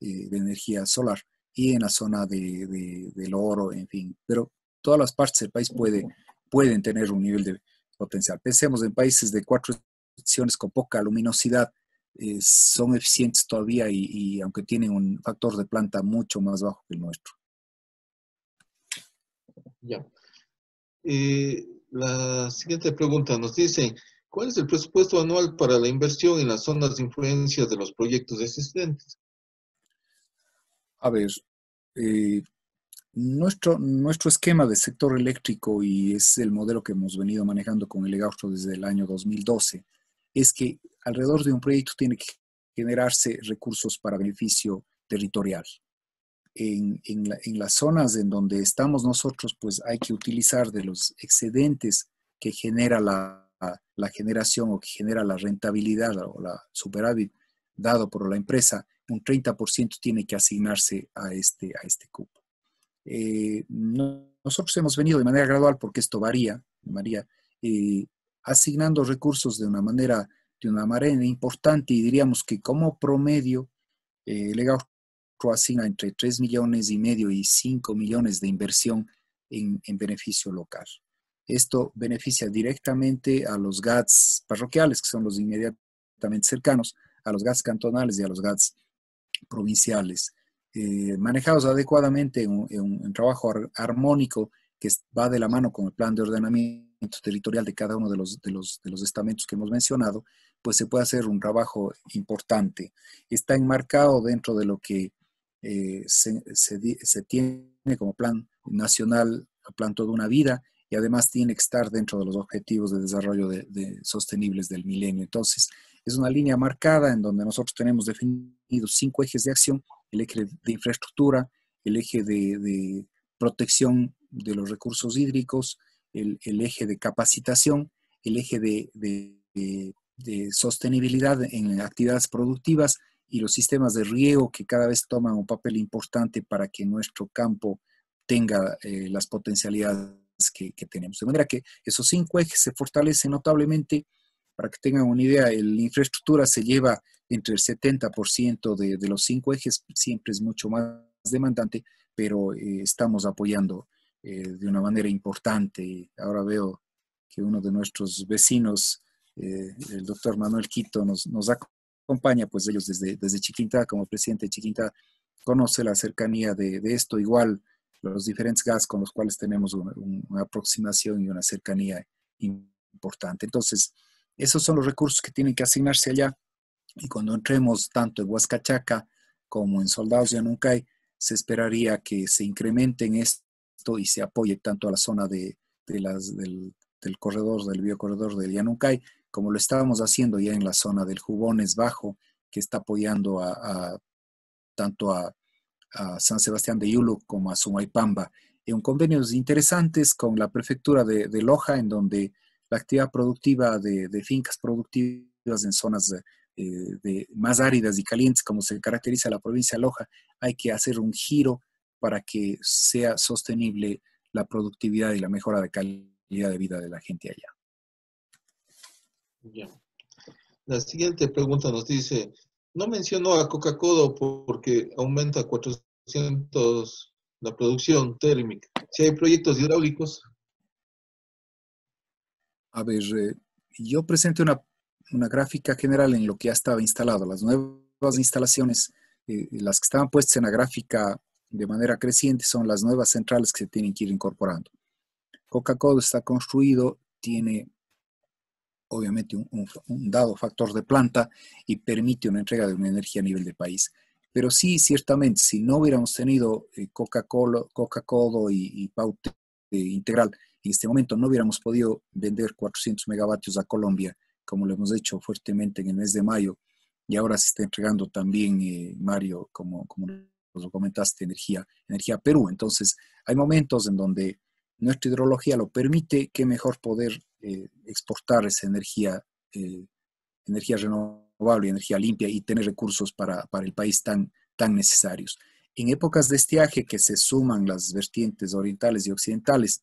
eh, de energía solar, y en la zona de, del oro, en fin, pero todas las partes del país puede, pueden tener un nivel de potencial. Pensemos en países de cuatro estaciones con poca luminosidad, eh, son eficientes todavía y, aunque tienen un factor de planta mucho más bajo que el nuestro. Ya. Eh, la siguiente pregunta nos dice, ¿cuál es el presupuesto anual para la inversión en las zonas de influencia de los proyectos existentes? A ver, eh, nuestro, nuestro esquema de sector eléctrico y es el modelo que hemos venido manejando con el EGAUSTRO desde el año 2012 es que alrededor de un proyecto tiene que generarse recursos para beneficio territorial. En, las zonas en donde estamos nosotros, pues hay que utilizar de los excedentes que genera la, generación o que genera la rentabilidad o la superávit dado por la empresa, un 30% tiene que asignarse a este, a este cupo. Eh, nosotros hemos venido de manera gradual, porque esto varía, María, eh, asignando recursos de una manera, de una manera importante y diríamos que como promedio, eh, el Egautro entre 3 millones y medio y 5 millones de inversión en, beneficio local. Esto beneficia directamente a los GATS parroquiales, que son los inmediatamente cercanos, a los GATS cantonales y a los GATS provinciales, eh, manejados adecuadamente en un, trabajo armónico que va de la mano con el plan de ordenamiento territorial de cada uno de los, de estamentos que hemos mencionado, pues se puede hacer un trabajo importante. Está enmarcado dentro de lo que eh, se, tiene como plan nacional, plan toda una vida, y además tiene que estar dentro de los objetivos de desarrollo de, sostenibles del milenio. Entonces, es una línea marcada en donde nosotros tenemos definidos cinco ejes de acción, el eje de infraestructura, el eje de protección de los recursos hídricos, el, eje de capacitación, el eje de, sostenibilidad en actividades productivas y los sistemas de riego que cada vez toman un papel importante para que nuestro campo tenga eh, las potencialidades que, tenemos. De manera que esos cinco ejes se fortalecen notablemente. Para que tengan una idea, la infraestructura se lleva entre el 70% de, los cinco ejes, siempre es mucho más demandante, pero eh, estamos apoyando eh, de una manera importante. ahora veo que uno de nuestros vecinos, eh, el doctor Manuel Quito, nos, acompaña, pues ellos desde, desde Chiquinta, como presidente de Chiquinta, conoce la cercanía de, esto, igual los diferentes gas con los cuales tenemos una, aproximación y una cercanía importante. Entonces, esos son los recursos que tienen que asignarse allá. Y cuando entremos tanto en Huascachaca como en Soldados de Anuncay, se esperaría que se incrementen estos y se apoye tanto a la zona de, del, corredor, del biocorredor del Yanuncay, como lo estábamos haciendo ya en la zona del Jubones Bajo, que está apoyando a, tanto a, San Sebastián de Yulu como a Sumaipamba, en convenios interesantes con la prefectura de, Loja, en donde la actividad productiva de, fincas productivas en zonas eh, más áridas y calientes, como se caracteriza la provincia de Loja, hay que hacer un giro para que sea sostenible la productividad y la mejora de calidad de vida de la gente allá. La siguiente pregunta nos dice, no mencionó a Coca-Cola porque aumenta 400 la producción térmica. Si hay proyectos hidráulicos. A ver, eh, yo presenté una, gráfica general en lo que ya estaba instalado. Las nuevas instalaciones, eh, las que estaban puestas en la gráfica de manera creciente son las nuevas centrales que se tienen que ir incorporando. Coca-Cola está construido, tiene obviamente un, dado factor de planta y permite una entrega de una energía a nivel de país. Pero sí, ciertamente, si no hubiéramos tenido eh, Coca-Cola Coca y, y Paute eh, Integral, en este momento no hubiéramos podido vender 400 megavatios a Colombia, como lo hemos hecho fuertemente en el mes de mayo, y ahora se está entregando también, eh, Mario, como, como pues lo comentaste, energía, energía Perú. Entonces, hay momentos en donde nuestra hidrología lo permite, que mejor poder eh, exportar esa energía, eh, energía renovable, energía limpia y tener recursos para, para el país tan, tan necesarios. En épocas de estiaje que se suman las vertientes orientales y occidentales,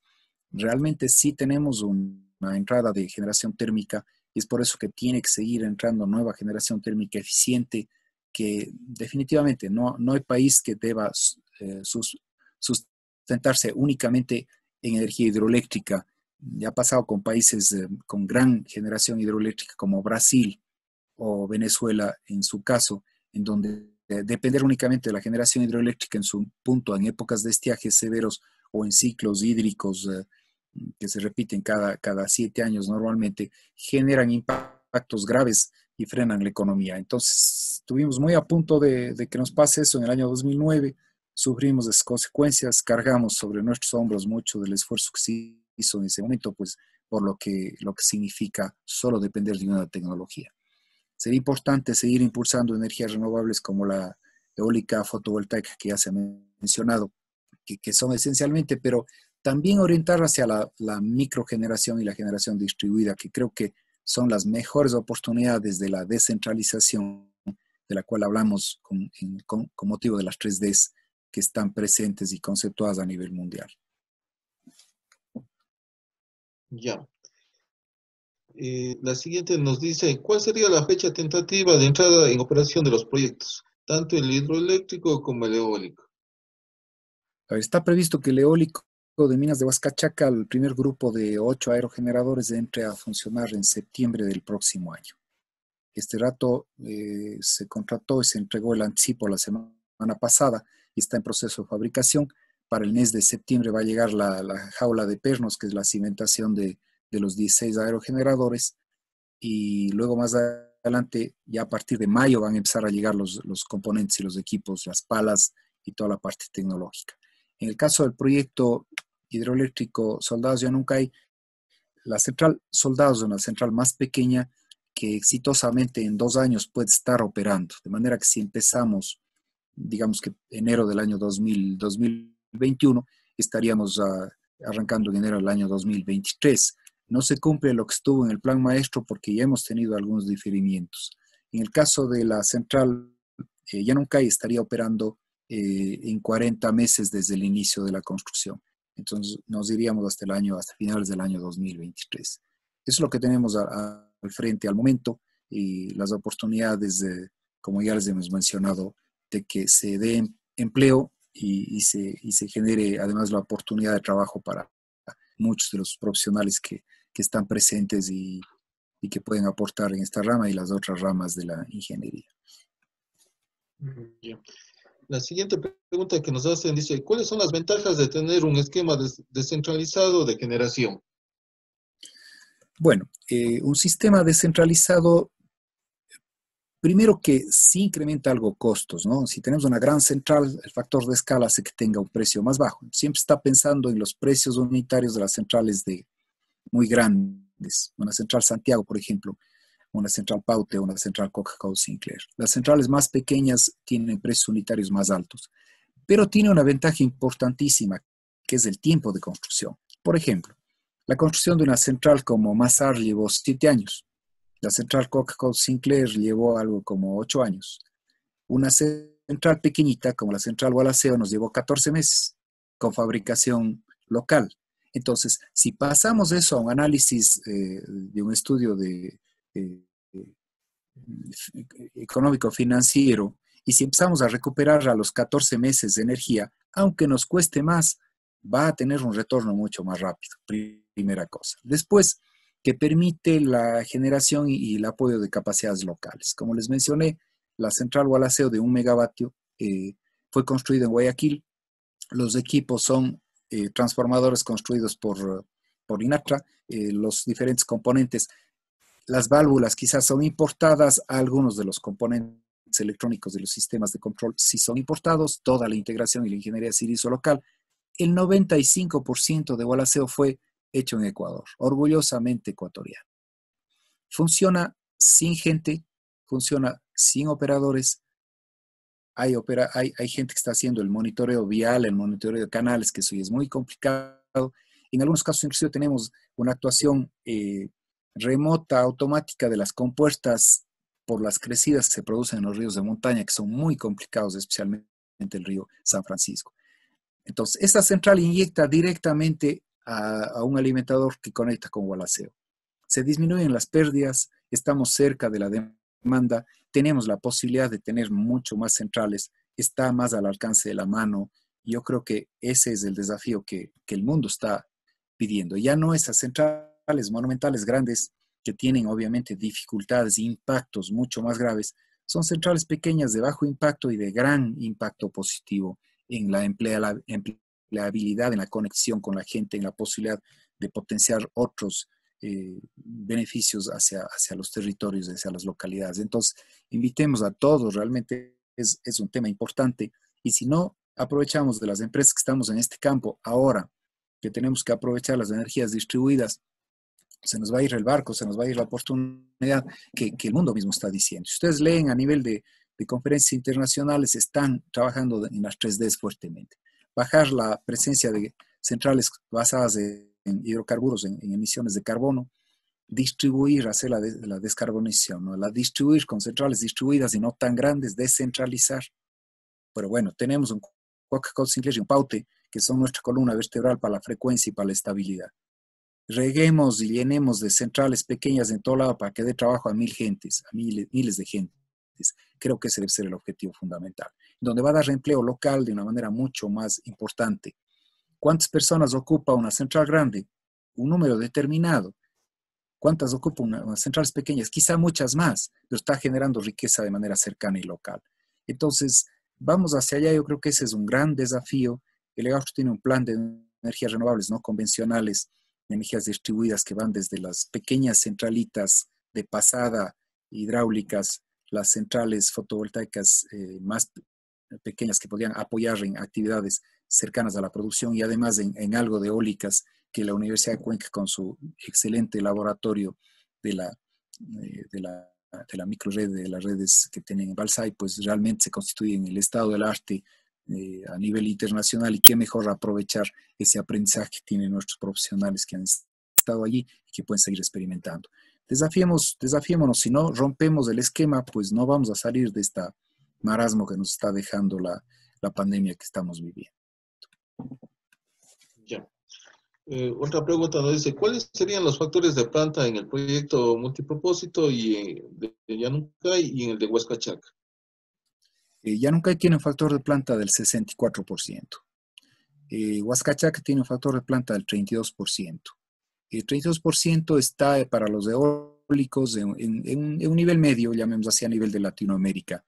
realmente sí tenemos una entrada de generación térmica y es por eso que tiene que seguir entrando nueva generación térmica eficiente que definitivamente no, no hay país que deba eh, sustentarse únicamente en energía hidroeléctrica. Ya ha pasado con países eh, con gran generación hidroeléctrica como Brasil o Venezuela en su caso, en donde eh, depender únicamente de la generación hidroeléctrica en su punto en épocas de estiajes severos o en ciclos hídricos que se repiten cada, cada siete años normalmente, generan impactos graves y frenan la economía. Entonces, estuvimos muy a punto de, que nos pase eso en el año 2009, sufrimos las consecuencias, cargamos sobre nuestros hombros mucho del esfuerzo que se hizo en ese momento, pues por lo que, lo que significa solo depender de una tecnología. Sería importante seguir impulsando energías renovables como la eólica fotovoltaica que ya se ha mencionado, que, son esencialmente, pero también orientar hacia la microgeneración y la generación distribuida, que creo que son las mejores oportunidades de la descentralización, de la cual hablamos con, motivo de las 3Ds que están presentes y conceptuadas a nivel mundial. Ya. Eh, la siguiente nos dice, ¿cuál sería la fecha tentativa de entrada en operación de los proyectos, tanto el hidroeléctrico como el eólico? Está previsto que el eólico de Minas de Huascachaca, el primer grupo de ocho aerogeneradores entre a funcionar en septiembre del próximo año. Este rato eh, se contrató y se entregó el anticipo la semana pasada y está en proceso de fabricación. Para el mes de septiembre va a llegar la, jaula de pernos, que es la cimentación de, de los 16 aerogeneradores. Y luego más adelante, ya a partir de mayo, van a empezar a llegar los, los componentes y los equipos, las palas y toda la parte tecnológica. En el caso del proyecto hidroeléctrico Soldados nunca hay la central Soldados es una central más pequeña que exitosamente en dos años puede estar operando. De manera que si empezamos, digamos que enero del año 2021, estaríamos arrancando en enero del año 2023. No se cumple lo que estuvo en el plan maestro porque ya hemos tenido algunos diferimientos. En el caso de la central eh, nunca hay estaría operando eh, en 40 meses desde el inicio de la construcción. Entonces nos diríamos hasta el año, hasta finales del año 2023. Eso es lo que tenemos al frente al momento y las oportunidades, como ya les hemos mencionado, de que se dé empleo y, se, genere además la oportunidad de trabajo para muchos de los profesionales que, están presentes y, que pueden aportar en esta rama y las otras ramas de la ingeniería. Mm, la siguiente pregunta que nos hacen dice, ¿cuáles son las ventajas de tener un esquema descentralizado de generación? Bueno, eh, un sistema descentralizado, primero que sí incrementa algo costos, ¿no? Si tenemos una gran central, el factor de escala hace que tenga un precio más bajo. Siempre está pensando en los precios unitarios de las centrales de muy grandes. Una central Santiago, por ejemplo, una central Paute, una central Coca-Cola Sinclair. Las centrales más pequeñas tienen precios unitarios más altos, pero tiene una ventaja importantísima, que es el tiempo de construcción. Por ejemplo, la construcción de una central como Massar llevó siete años. La central Coca-Cola Sinclair llevó algo como ocho años. Una central pequeñita como la central Valaseo nos llevó 14 meses con fabricación local. Entonces, si pasamos eso a un análisis eh, de un estudio de, eh, eh, económico financiero y si empezamos a recuperar a los 14 meses de energía, aunque nos cueste más, va a tener un retorno mucho más rápido, primera cosa. Después, que permite la generación y el apoyo de capacidades locales. Como les mencioné, la central Gualaceo de un megavatio eh, fue construida en Guayaquil. Los equipos son transformadores construidos por, INATRA. los diferentes componentes las válvulas quizás son importadas, algunos de los componentes electrónicos de los sistemas de control sí son importados, toda la integración y la ingeniería civil local. El 95% de Gualaceo fue hecho en Ecuador, orgullosamente ecuatoriano. Funciona sin gente, funciona sin operadores. Hay, hay, gente que está haciendo el monitoreo vial, el monitoreo de canales, que eso es muy complicado. En algunos casos incluso tenemos una actuación eh, remota automática de las compuestas por las crecidas que se producen en los ríos de montaña, que son muy complicados, especialmente el río San Francisco. Entonces, esta central inyecta directamente a, un alimentador que conecta con Gualaceo. Se disminuyen las pérdidas, estamos cerca de la demanda, tenemos la posibilidad de tener mucho más centrales, está más al alcance de la mano. Yo creo que ese es el desafío que, que el mundo está pidiendo. Ya no esa central monumentales grandes que tienen obviamente dificultades e impactos mucho más graves, son centrales pequeñas de bajo impacto y de gran impacto positivo en la empleabilidad, en la conexión con la gente, en la posibilidad de potenciar otros eh, beneficios hacia, hacia los territorios, hacia las localidades. Entonces, invitemos a todos, realmente es, es un tema importante y si no aprovechamos de las empresas que estamos en este campo ahora, que tenemos que aprovechar las energías distribuidas, se nos va a ir el barco, se nos va a ir la oportunidad que, el mundo mismo está diciendo. Si ustedes leen a nivel de, de conferencias internacionales, están trabajando en las 3Ds fuertemente. Bajar la presencia de centrales basadas en, hidrocarburos, en, emisiones de carbono, distribuir, hacer la, de, la descarbonización, la distribuir con centrales distribuidas y no tan grandes, descentralizar. Pero bueno, tenemos un Coca-Cola Sinclair y un Paute, que son nuestra columna vertebral para la frecuencia y para la estabilidad reguemos y llenemos de centrales pequeñas en todo lado para que dé trabajo a mil gentes, a miles, miles de gentes. Creo que ese debe ser el objetivo fundamental, donde va a dar empleo local de una manera mucho más importante. ¿Cuántas personas ocupa una central grande? Un número determinado. ¿Cuántas ocupa una, unas centrales pequeñas? Quizá muchas más, pero está generando riqueza de manera cercana y local. Entonces, vamos hacia allá. Yo creo que ese es un gran desafío. El EGAF tiene un plan de energías renovables no convencionales energías distribuidas que van desde las pequeñas centralitas de pasada hidráulicas, las centrales fotovoltaicas eh, más pequeñas que podían apoyar en actividades cercanas a la producción y además en, algo de eólicas que la Universidad de Cuenca con su excelente laboratorio de la, eh, de la, de microred, de las redes que tienen en Balsay, pues realmente se constituye en el estado del arte eh, a nivel internacional y qué mejor aprovechar ese aprendizaje que tienen nuestros profesionales que han estado allí y que pueden seguir experimentando. Desafiemos, desafiémonos, si no rompemos el esquema, pues no vamos a salir de esta marasmo que nos está dejando la, pandemia que estamos viviendo. Eh, otra pregunta nos dice, ¿cuáles serían los factores de planta en el proyecto multipropósito y eh, de y en el de Huesca eh, ya nunca tiene un factor de planta del 64%. Eh, Huascachaca tiene un factor de planta del 32%. El 32% está eh, para los eólicos en, en, un nivel medio, llamémoslo así a nivel de Latinoamérica.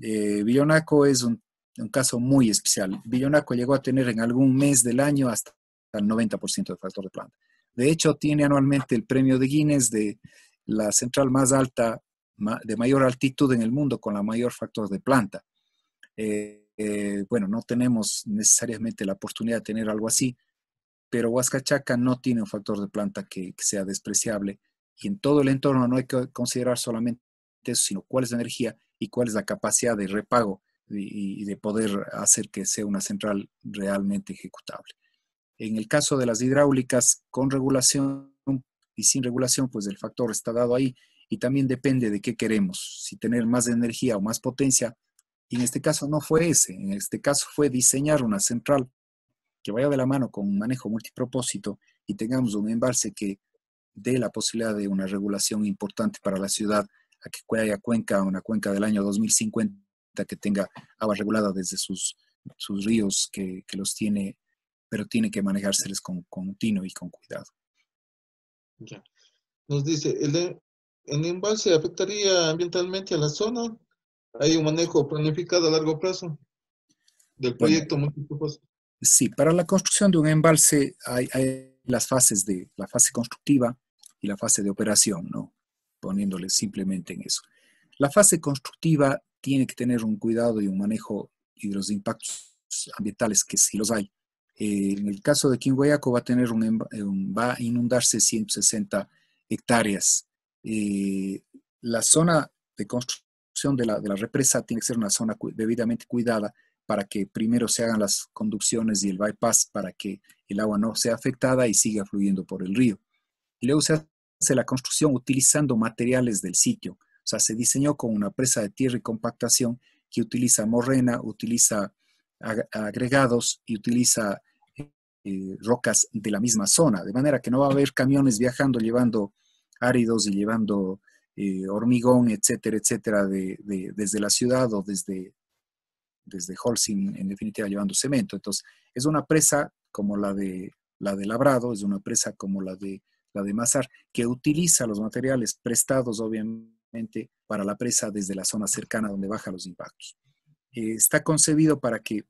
Eh, Villonaco es un, un, caso muy especial. Villonaco llegó a tener en algún mes del año hasta el 90% de factor de planta. De hecho, tiene anualmente el premio de Guinness de la central más alta de mayor altitud en el mundo con la mayor factor de planta. Eh, eh, bueno, no tenemos necesariamente la oportunidad de tener algo así, pero Huascachaca no tiene un factor de planta que, sea despreciable y en todo el entorno no hay que considerar solamente eso, sino cuál es la energía y cuál es la capacidad de repago y de poder hacer que sea una central realmente ejecutable. En el caso de las hidráulicas, con regulación y sin regulación, pues el factor está dado ahí y también depende de qué queremos, si tener más energía o más potencia. Y en este caso no fue ese, en este caso fue diseñar una central que vaya de la mano con un manejo multipropósito y tengamos un embalse que dé la posibilidad de una regulación importante para la ciudad, a que haya cuenca, una cuenca del año 2050 que tenga agua regulada desde sus, sus ríos que, que los tiene, pero tiene que manejárseles con, con tino y con cuidado. Ya. Nos dice, el, el embalse afectaría ambientalmente a la zona. Hay un manejo planificado a largo plazo del proyecto pues. Sí, para la construcción de un embalse hay, las fases de la fase constructiva y la fase de operación, ¿no? Poniéndole simplemente en eso. La fase constructiva tiene que tener un cuidado y un manejo y los impactos ambientales que sí los hay. Eh, en el caso de Quinguayaco va a tener eh, va a inundarse 160 hectáreas y la zona de construcción de la, de la represa tiene que ser una zona debidamente cuidada para que primero se hagan las conducciones y el bypass para que el agua no sea afectada y siga fluyendo por el río. Y luego se hace la construcción utilizando materiales del sitio. O sea, se diseñó con una presa de tierra y compactación que utiliza morrena, utiliza agregados y utiliza eh, rocas de la misma zona, de manera que no va a haber camiones viajando llevando áridos y llevando eh, hormigón, etcétera, etcétera, desde la ciudad o desde, desde Holcim, en definitiva, llevando cemento. Entonces, es una presa como la de, la de Labrado, es una presa como la de, la de Mazar, que utiliza los materiales prestados, obviamente, para la presa desde la zona cercana donde bajan los impactos. Eh, está concebido para que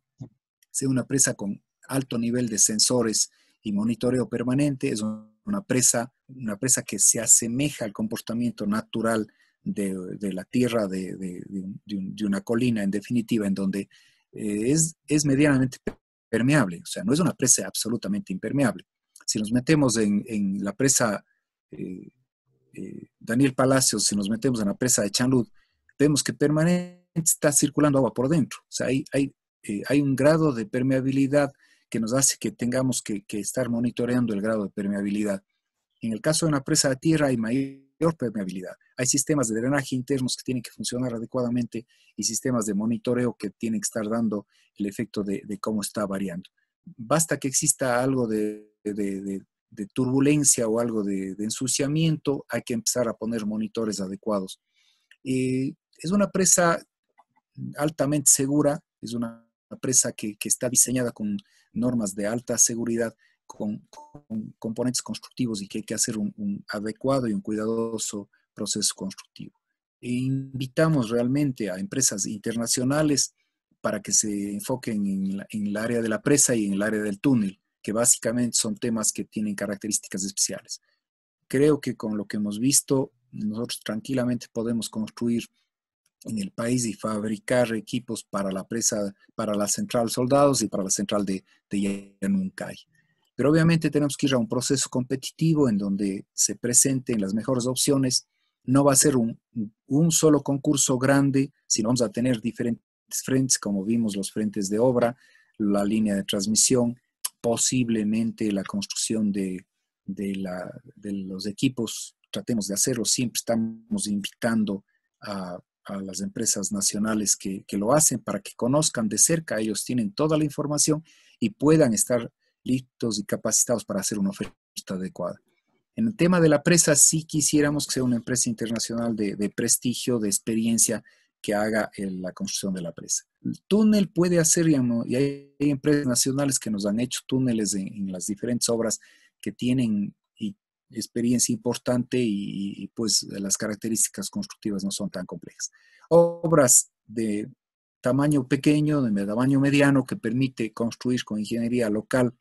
sea una presa con alto nivel de sensores y monitoreo permanente, es un una presa, una presa que se asemeja al comportamiento natural de, la tierra, de, una colina, en definitiva, en donde eh, es, medianamente permeable, o sea, no es una presa absolutamente impermeable. Si nos metemos en, la presa eh, eh, Daniel Palacios, si nos metemos en la presa de Chanlud, vemos que permanente está circulando agua por dentro, o sea, hay, hay un grado de permeabilidad que nos hace que tengamos que, estar monitoreando el grado de permeabilidad. En el caso de una presa de tierra hay mayor permeabilidad. Hay sistemas de drenaje internos que tienen que funcionar adecuadamente y sistemas de monitoreo que tienen que estar dando el efecto de, cómo está variando. Basta que exista algo de, turbulencia o algo de, ensuciamiento, hay que empezar a poner monitores adecuados. Eh, es una presa altamente segura, es una presa que, que está diseñada con normas de alta seguridad con, componentes constructivos y que hay que hacer un, adecuado y un cuidadoso proceso constructivo. E invitamos realmente a empresas internacionales para que se enfoquen en el área de la presa y en el área del túnel, que básicamente son temas que tienen características especiales. Creo que con lo que hemos visto, nosotros tranquilamente podemos construir en el país y fabricar equipos para la presa, para la central soldados y para la central de, de Pero obviamente tenemos que ir a un proceso competitivo en donde se presenten las mejores opciones. No va a ser un, un solo concurso grande, sino vamos a tener diferentes frentes, como vimos los frentes de obra, la línea de transmisión, posiblemente la construcción de, de, la, de los equipos. Tratemos de hacerlo, siempre estamos invitando a a las empresas nacionales que, lo hacen para que conozcan de cerca, ellos tienen toda la información y puedan estar listos y capacitados para hacer una oferta adecuada. En el tema de la presa, sí quisiéramos que sea una empresa internacional de, prestigio, de experiencia, que haga la construcción de la presa. El túnel puede hacer, y hay, empresas nacionales que nos han hecho túneles en las diferentes obras que tienen experiencia importante y, pues las características constructivas no son tan complejas. Obras de tamaño pequeño, de tamaño mediano, que permite construir con ingeniería local,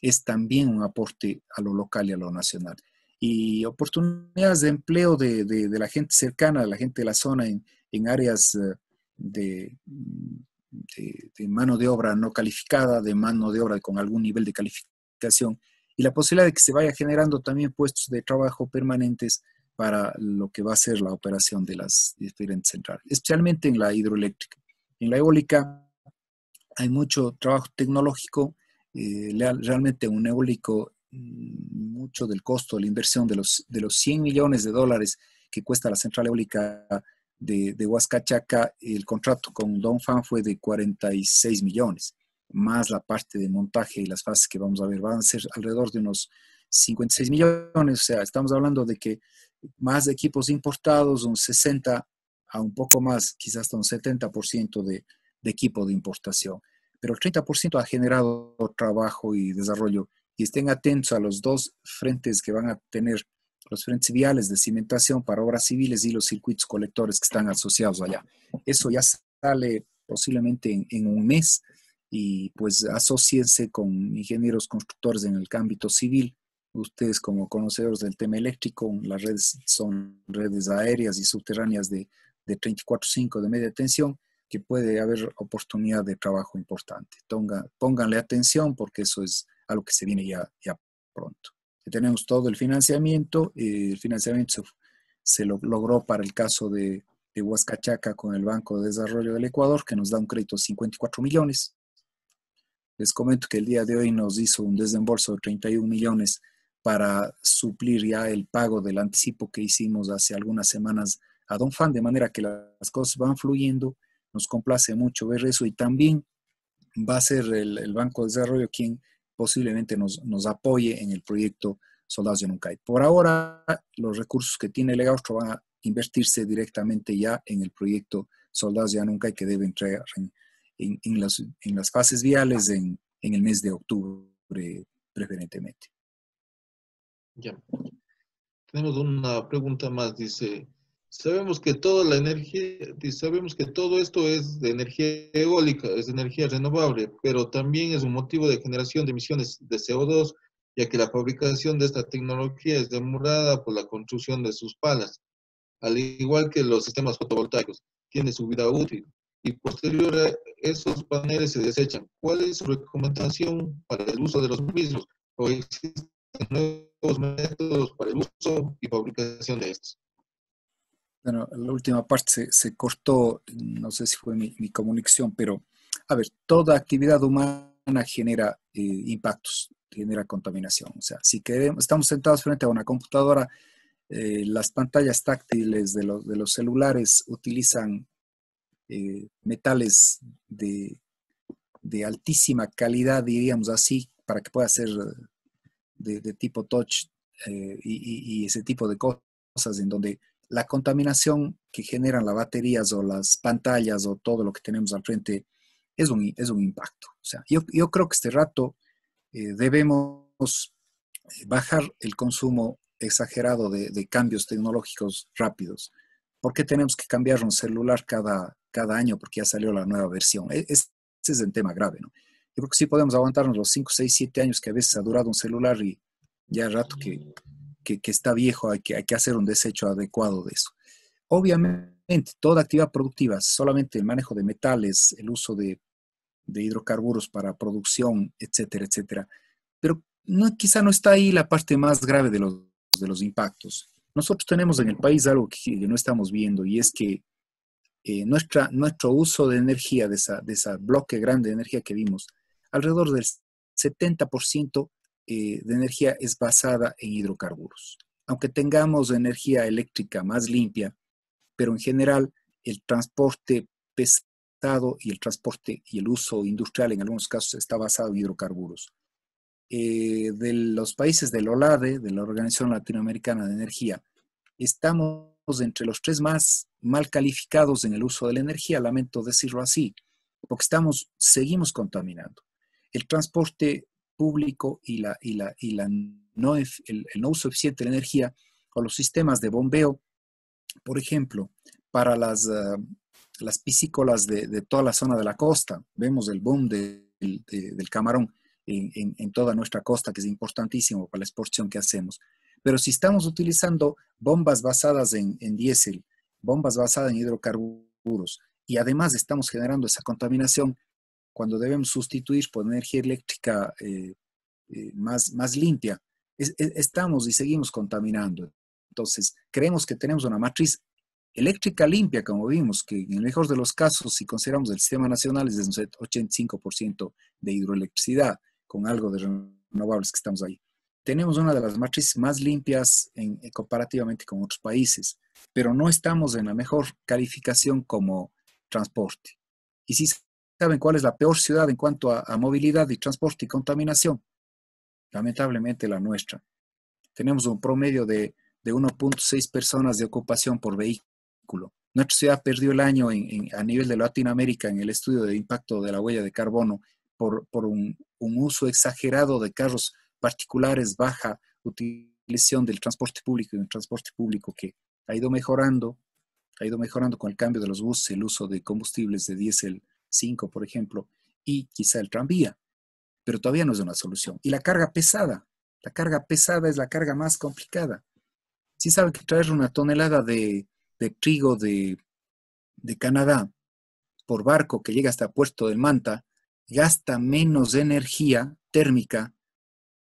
es también un aporte a lo local y a lo nacional. Y oportunidades de empleo de, la gente cercana, de la gente de la zona en, áreas eh, de, de, mano de obra no calificada, de mano de obra con algún nivel de calificación y la posibilidad de que se vaya generando también puestos de trabajo permanentes para lo que va a ser la operación de las diferentes centrales, especialmente en la hidroeléctrica. En la eólica hay mucho trabajo tecnológico, eh, realmente un eólico, mm, mucho del costo, de la inversión de los, de los 100 millones de dólares que cuesta la central eólica de, Huascachaca, el contrato con Don Fan fue de 46 millones más la parte de montaje y las fases que vamos a ver, van a ser alrededor de unos 56 millones, o sea, estamos hablando de que más de equipos importados, un 60 a un poco más, quizás hasta un 70% de, de equipo de importación. Pero el 30% ha generado trabajo y desarrollo. Y estén atentos a los dos frentes que van a tener, los frentes viales de cimentación para obras civiles y los circuitos colectores que están asociados allá. Eso ya sale posiblemente en, en un mes y pues asociense con ingenieros constructores en el ámbito civil. Ustedes como conocedores del tema eléctrico, las redes son redes aéreas y subterráneas de, de 34.5 de media tensión, que puede haber oportunidad de trabajo importante. Ponga, pónganle atención porque eso es a lo que se viene ya, ya pronto. Tenemos todo el financiamiento, eh, el financiamiento se, lo, logró para el caso de, de Huascachaca con el Banco de Desarrollo del Ecuador, que nos da un crédito de 54 millones. Les comento que el día de hoy nos hizo un desembolso de 31 millones para suplir ya el pago del anticipo que hicimos hace algunas semanas a Don Fan, de manera que las cosas van fluyendo. Nos complace mucho ver eso y también va a ser el, Banco de Desarrollo quien posiblemente nos, apoye en el proyecto Soldados de Nuncay. Por ahora, los recursos que tiene Legaustro van a invertirse directamente ya en el proyecto Soldados de Nuncay que debe entregar en, las, en las, fases viales en, en, el mes de octubre preferentemente. Ya. Tenemos una pregunta más, dice, sabemos que toda la energía, sabemos que todo esto es de energía eólica, es de energía renovable, pero también es un motivo de generación de emisiones de CO2, ya que la fabricación de esta tecnología es demorada por la construcción de sus palas, al igual que los sistemas fotovoltaicos, tiene su vida útil y posterior a esos paneles se desechan. ¿Cuál es su recomendación para el uso de los mismos? ¿O existen nuevos métodos para el uso y fabricación de estos? Bueno, la última parte se, cortó, no sé si fue mi, comunicación, pero a ver, toda actividad humana genera eh, impactos, genera contaminación. O sea, si queremos, estamos sentados frente a una computadora, eh, las pantallas táctiles de los, de los celulares utilizan eh, metales de, de, altísima calidad, diríamos así, para que pueda ser de, tipo touch eh, y, ese tipo de cosas en donde la contaminación que generan las baterías o las pantallas o todo lo que tenemos al frente es un, es un impacto. O sea, yo, creo que este rato eh, debemos bajar el consumo exagerado de, cambios tecnológicos rápidos. ¿Por qué tenemos que cambiar un celular cada, cada año porque ya salió la nueva versión? E, ese es el tema grave, ¿no? Yo creo que sí podemos aguantarnos los 5, 6, 7 años que a veces ha durado un celular y ya rato que, que, está viejo hay que, hay que hacer un desecho adecuado de eso. Obviamente, toda actividad productiva, solamente el manejo de metales, el uso de, hidrocarburos para producción, etcétera, etcétera. Pero no, quizá no está ahí la parte más grave de los, de los impactos. Nosotros tenemos en el país algo que, no estamos viendo y es que eh, nuestra, nuestro uso de energía, de ese esa bloque grande de energía que vimos, alrededor del 70% eh, de energía es basada en hidrocarburos. Aunque tengamos energía eléctrica más limpia, pero en general el transporte pesado y el transporte y el uso industrial en algunos casos está basado en hidrocarburos. Eh, de los países del OLADE, de la Organización Latinoamericana de Energía, estamos entre los tres más mal calificados en el uso de la energía, lamento decirlo así, porque estamos, seguimos contaminando. El transporte público y, la, la, y la no, el, no uso eficiente de la energía o los sistemas de bombeo, por ejemplo, para las, ah, las piscícolas de, toda la zona de la costa, vemos el boom del camarón, en, toda nuestra costa, que es importantísimo para la exportación que hacemos. Pero si estamos utilizando bombas basadas en, diésel, bombas basadas en hidrocarburos, y además estamos generando esa contaminación, cuando debemos sustituir por energía eléctrica eh, eh, más, limpia, estamos y seguimos contaminando. Entonces, creemos que tenemos una matriz eléctrica limpia, como vimos, que en el mejor de los casos, si consideramos el sistema nacional, es de 85% de hidroelectricidad con algo de renovables que estamos ahí. Tenemos una de las matrices más limpias eh, comparativamente con otros países, pero no estamos en la mejor calificación como transporte. Y si saben cuál es la peor ciudad en cuanto a, movilidad y transporte y contaminación, lamentablemente la nuestra. Tenemos un promedio de, 1.6 personas de ocupación por vehículo. Nuestra ciudad perdió el año a nivel de Latinoamérica en el estudio de impacto de la huella de carbono por, un, uso exagerado de carros particulares, baja utilización del transporte público y un transporte público que ha ido mejorando, ha ido mejorando con el cambio de los buses, el uso de combustibles de diésel 5, por ejemplo, y quizá el tranvía, pero todavía no es una solución. Y la carga pesada, la carga pesada es la carga más complicada. Si sabe saben que traer una tonelada de, trigo de, de Canadá por barco que llega hasta Puerto del Manta gasta menos energía térmica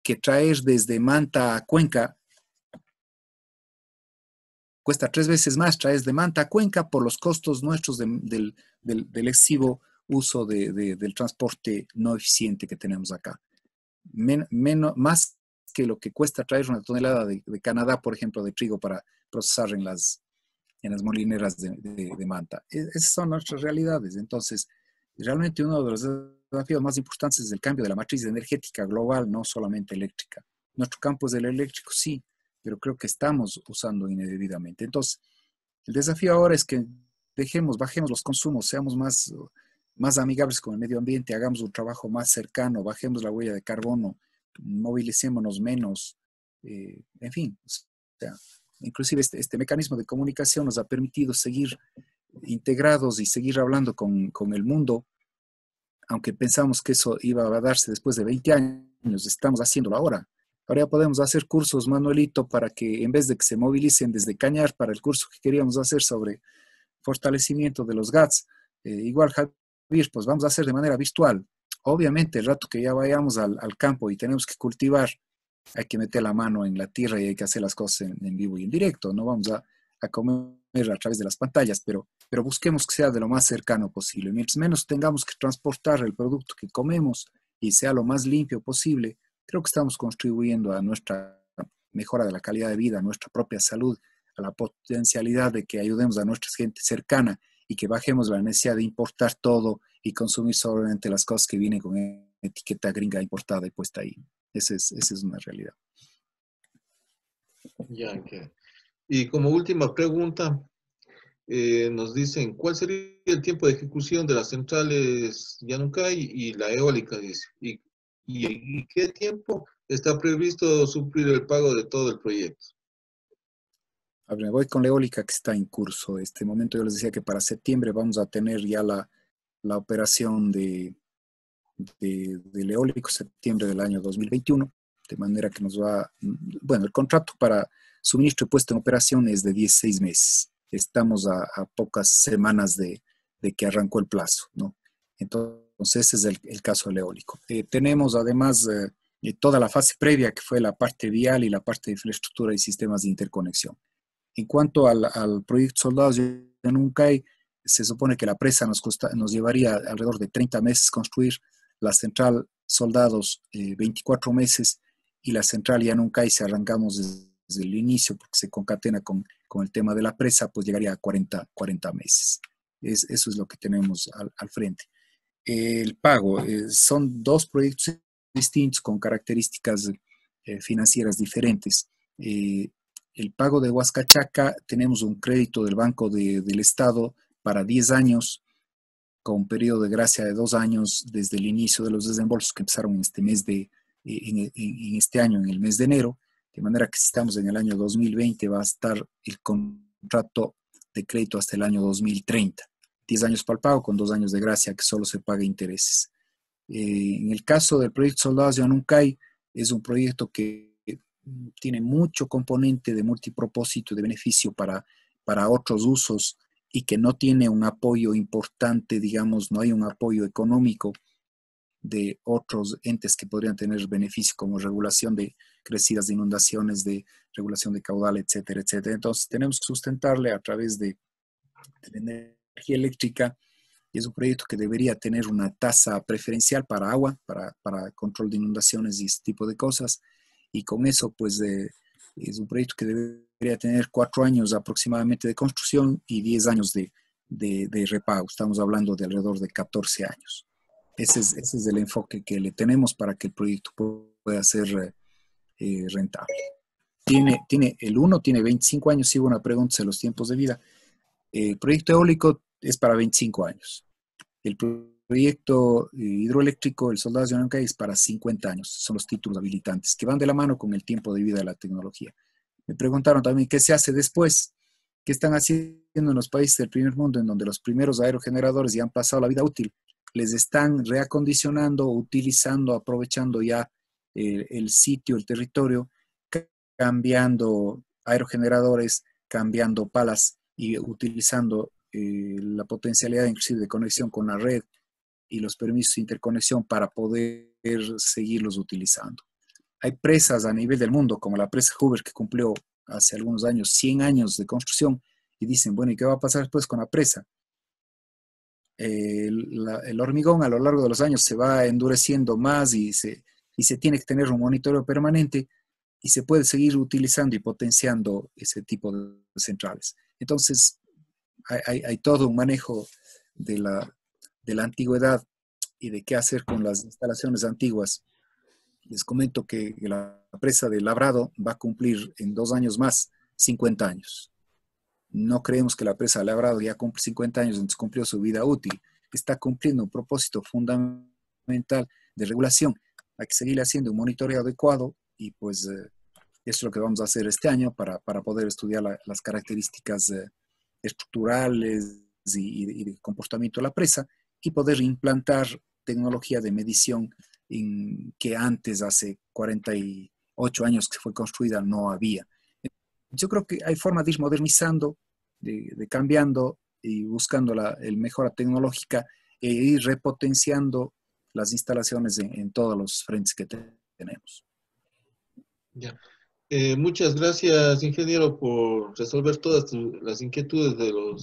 que traer desde Manta a Cuenca. Cuesta tres veces más traer de Manta a Cuenca por los costos nuestros del, del, excesivo uso del transporte no eficiente que tenemos acá. menos, más que lo que cuesta traer una tonelada de, Canadá, por ejemplo, de trigo para procesar en las, en las molineras de, Manta. E, esas son nuestras realidades. Entonces, realmente uno de los desafíos más importantes es el cambio de la matriz energética global, no solamente eléctrica. Nuestro campo es el eléctrico, sí, pero creo que estamos usando indebidamente. Entonces, el desafío ahora es que dejemos, bajemos los consumos, seamos más, más amigables con el medio ambiente, hagamos un trabajo más cercano, bajemos la huella de carbono, movilicémonos menos, eh, en fin. inclusive este, este mecanismo de comunicación nos ha permitido seguir integrados y seguir hablando con, el mundo, aunque pensamos que eso iba a darse después de 20 años, estamos haciéndolo ahora. Ahora ya podemos hacer cursos, Manuelito, para que en vez de que se movilicen desde Cañar para el curso que queríamos hacer sobre fortalecimiento de los GATS, eh, igual Javier, pues vamos a hacer de manera virtual. Obviamente, el rato que ya vayamos al, campo y tenemos que cultivar, hay que meter la mano en la tierra y hay que hacer las cosas en, vivo y en directo. No vamos a, a comer a través de las pantallas, pero, pero busquemos que sea de lo más cercano posible. Mientras menos tengamos que transportar el producto que comemos y sea lo más limpio posible, creo que estamos contribuyendo a nuestra mejora de la calidad de vida, a nuestra propia salud, a la potencialidad de que ayudemos a nuestra gente cercana y que bajemos la necesidad de importar todo y consumir solamente las cosas que vienen con etiqueta gringa importada y puesta ahí. Esa es, es una realidad. Ya, y como última pregunta, eh, nos dicen, ¿cuál sería el tiempo de ejecución de las centrales Yanukai y la eólica? Dice, ¿Y, y qué tiempo está previsto suplir el pago de todo el proyecto? A ver, voy con la eólica que está en curso. Este momento yo les decía que para septiembre vamos a tener ya la, la operación de, de, del eólico septiembre del año 2021, de manera que nos va, mm, bueno, el contrato para suministro puesto en operación es de 16 meses. Estamos a, pocas semanas de, que arrancó el plazo, ¿no? Entonces, ese es el, caso del eólico. Eh, tenemos además eh, eh, toda la fase previa, que fue la parte vial y la parte de infraestructura y sistemas de interconexión. En cuanto al, proyecto Soldados de Nuncay, se supone que la presa nos, nos llevaría alrededor de 30 meses construir, la central Soldados 24 meses y la central Yanuncay se arrancamos desde desde el inicio, porque se concatena con, con el tema de la presa, pues llegaría a 40, 40 meses. Es, eso es lo que tenemos al, frente. El pago, eh, son dos proyectos distintos con características eh, financieras diferentes. Eh, el pago de Huascachaca, tenemos un crédito del Banco del Estado para 10 años, con un periodo de gracia de dos años desde el inicio de los desembolsos que empezaron este mes de, en este año, en el mes de enero. De manera que si estamos en el año 2020 va a estar el contrato de crédito hasta el año 2030. 10 años para el pago con 2 años de gracia que solo se paga intereses. Eh, en el caso del proyecto Soldados de Anuncay, es un proyecto que eh, tiene mucho componente de multipropósito, de beneficio para, para otros usos y que no tiene un apoyo importante, digamos, no hay un apoyo económico de otros entes que podrían tener beneficio como regulación de, crecidas de inundaciones, de regulación de caudal, etcétera, etcétera. Entonces tenemos que sustentarle a través de, energía eléctrica y es un proyecto que debería tener una tasa preferencial para agua, para, para control de inundaciones y este tipo de cosas. Y con eso, pues es un proyecto que debería tener cuatro años aproximadamente de construcción y diez años de, de, repago. Estamos hablando de alrededor de 14 años. Ese es, ese es, el enfoque que le tenemos para que el proyecto pueda ser eh, eh, rentable. Tiene, tiene, el uno tiene 25 años, sigo una pregunta sobre los tiempos de vida. Eh, el proyecto eólico es para 25 años. El proyecto eh, hidroeléctrico, el soldado de es para 50 años. Son los títulos habilitantes que van de la mano con el tiempo de vida de la tecnología. Me preguntaron también qué se hace después, qué están haciendo en los países del primer mundo en donde los primeros aerogeneradores ya han pasado la vida útil. Les están reacondicionando, utilizando, aprovechando ya el, sitio, el territorio, cambiando aerogeneradores, cambiando palas y utilizando eh, la potencialidad inclusive de conexión con la red y los permisos de interconexión para poder seguirlos utilizando. Hay presas a nivel del mundo, como la presa Hoover, que cumplió hace algunos años 100 años de construcción, y dicen, bueno, ¿y qué va a pasar después con la presa? el hormigón a lo largo de los años se va endureciendo más y se, y se tiene que tener un monitoreo permanente y se puede seguir utilizando y potenciando ese tipo de centrales. Entonces, hay, todo un manejo de la, de la antigüedad y de qué hacer con las instalaciones antiguas. Les comento que la presa de Labrado va a cumplir en dos años más 50 años. No creemos que la presa de Labrado ya cumple 50 años, entonces cumplió su vida útil. Está cumpliendo un propósito fundamental de regulación hay que seguir haciendo un monitoreo adecuado y pues eso eh, es lo que vamos a hacer este año para, para poder estudiar las características eh, estructurales y, de comportamiento de la presa y poder implantar tecnología de medición en, que antes, hace 48 años que fue construida, no había. Yo creo que hay forma de ir modernizando, de, cambiando y buscando la el mejora tecnológica e ir repotenciando las instalaciones en, todos los frentes que tenemos. Eh, muchas gracias, ingeniero, por resolver todas las inquietudes de los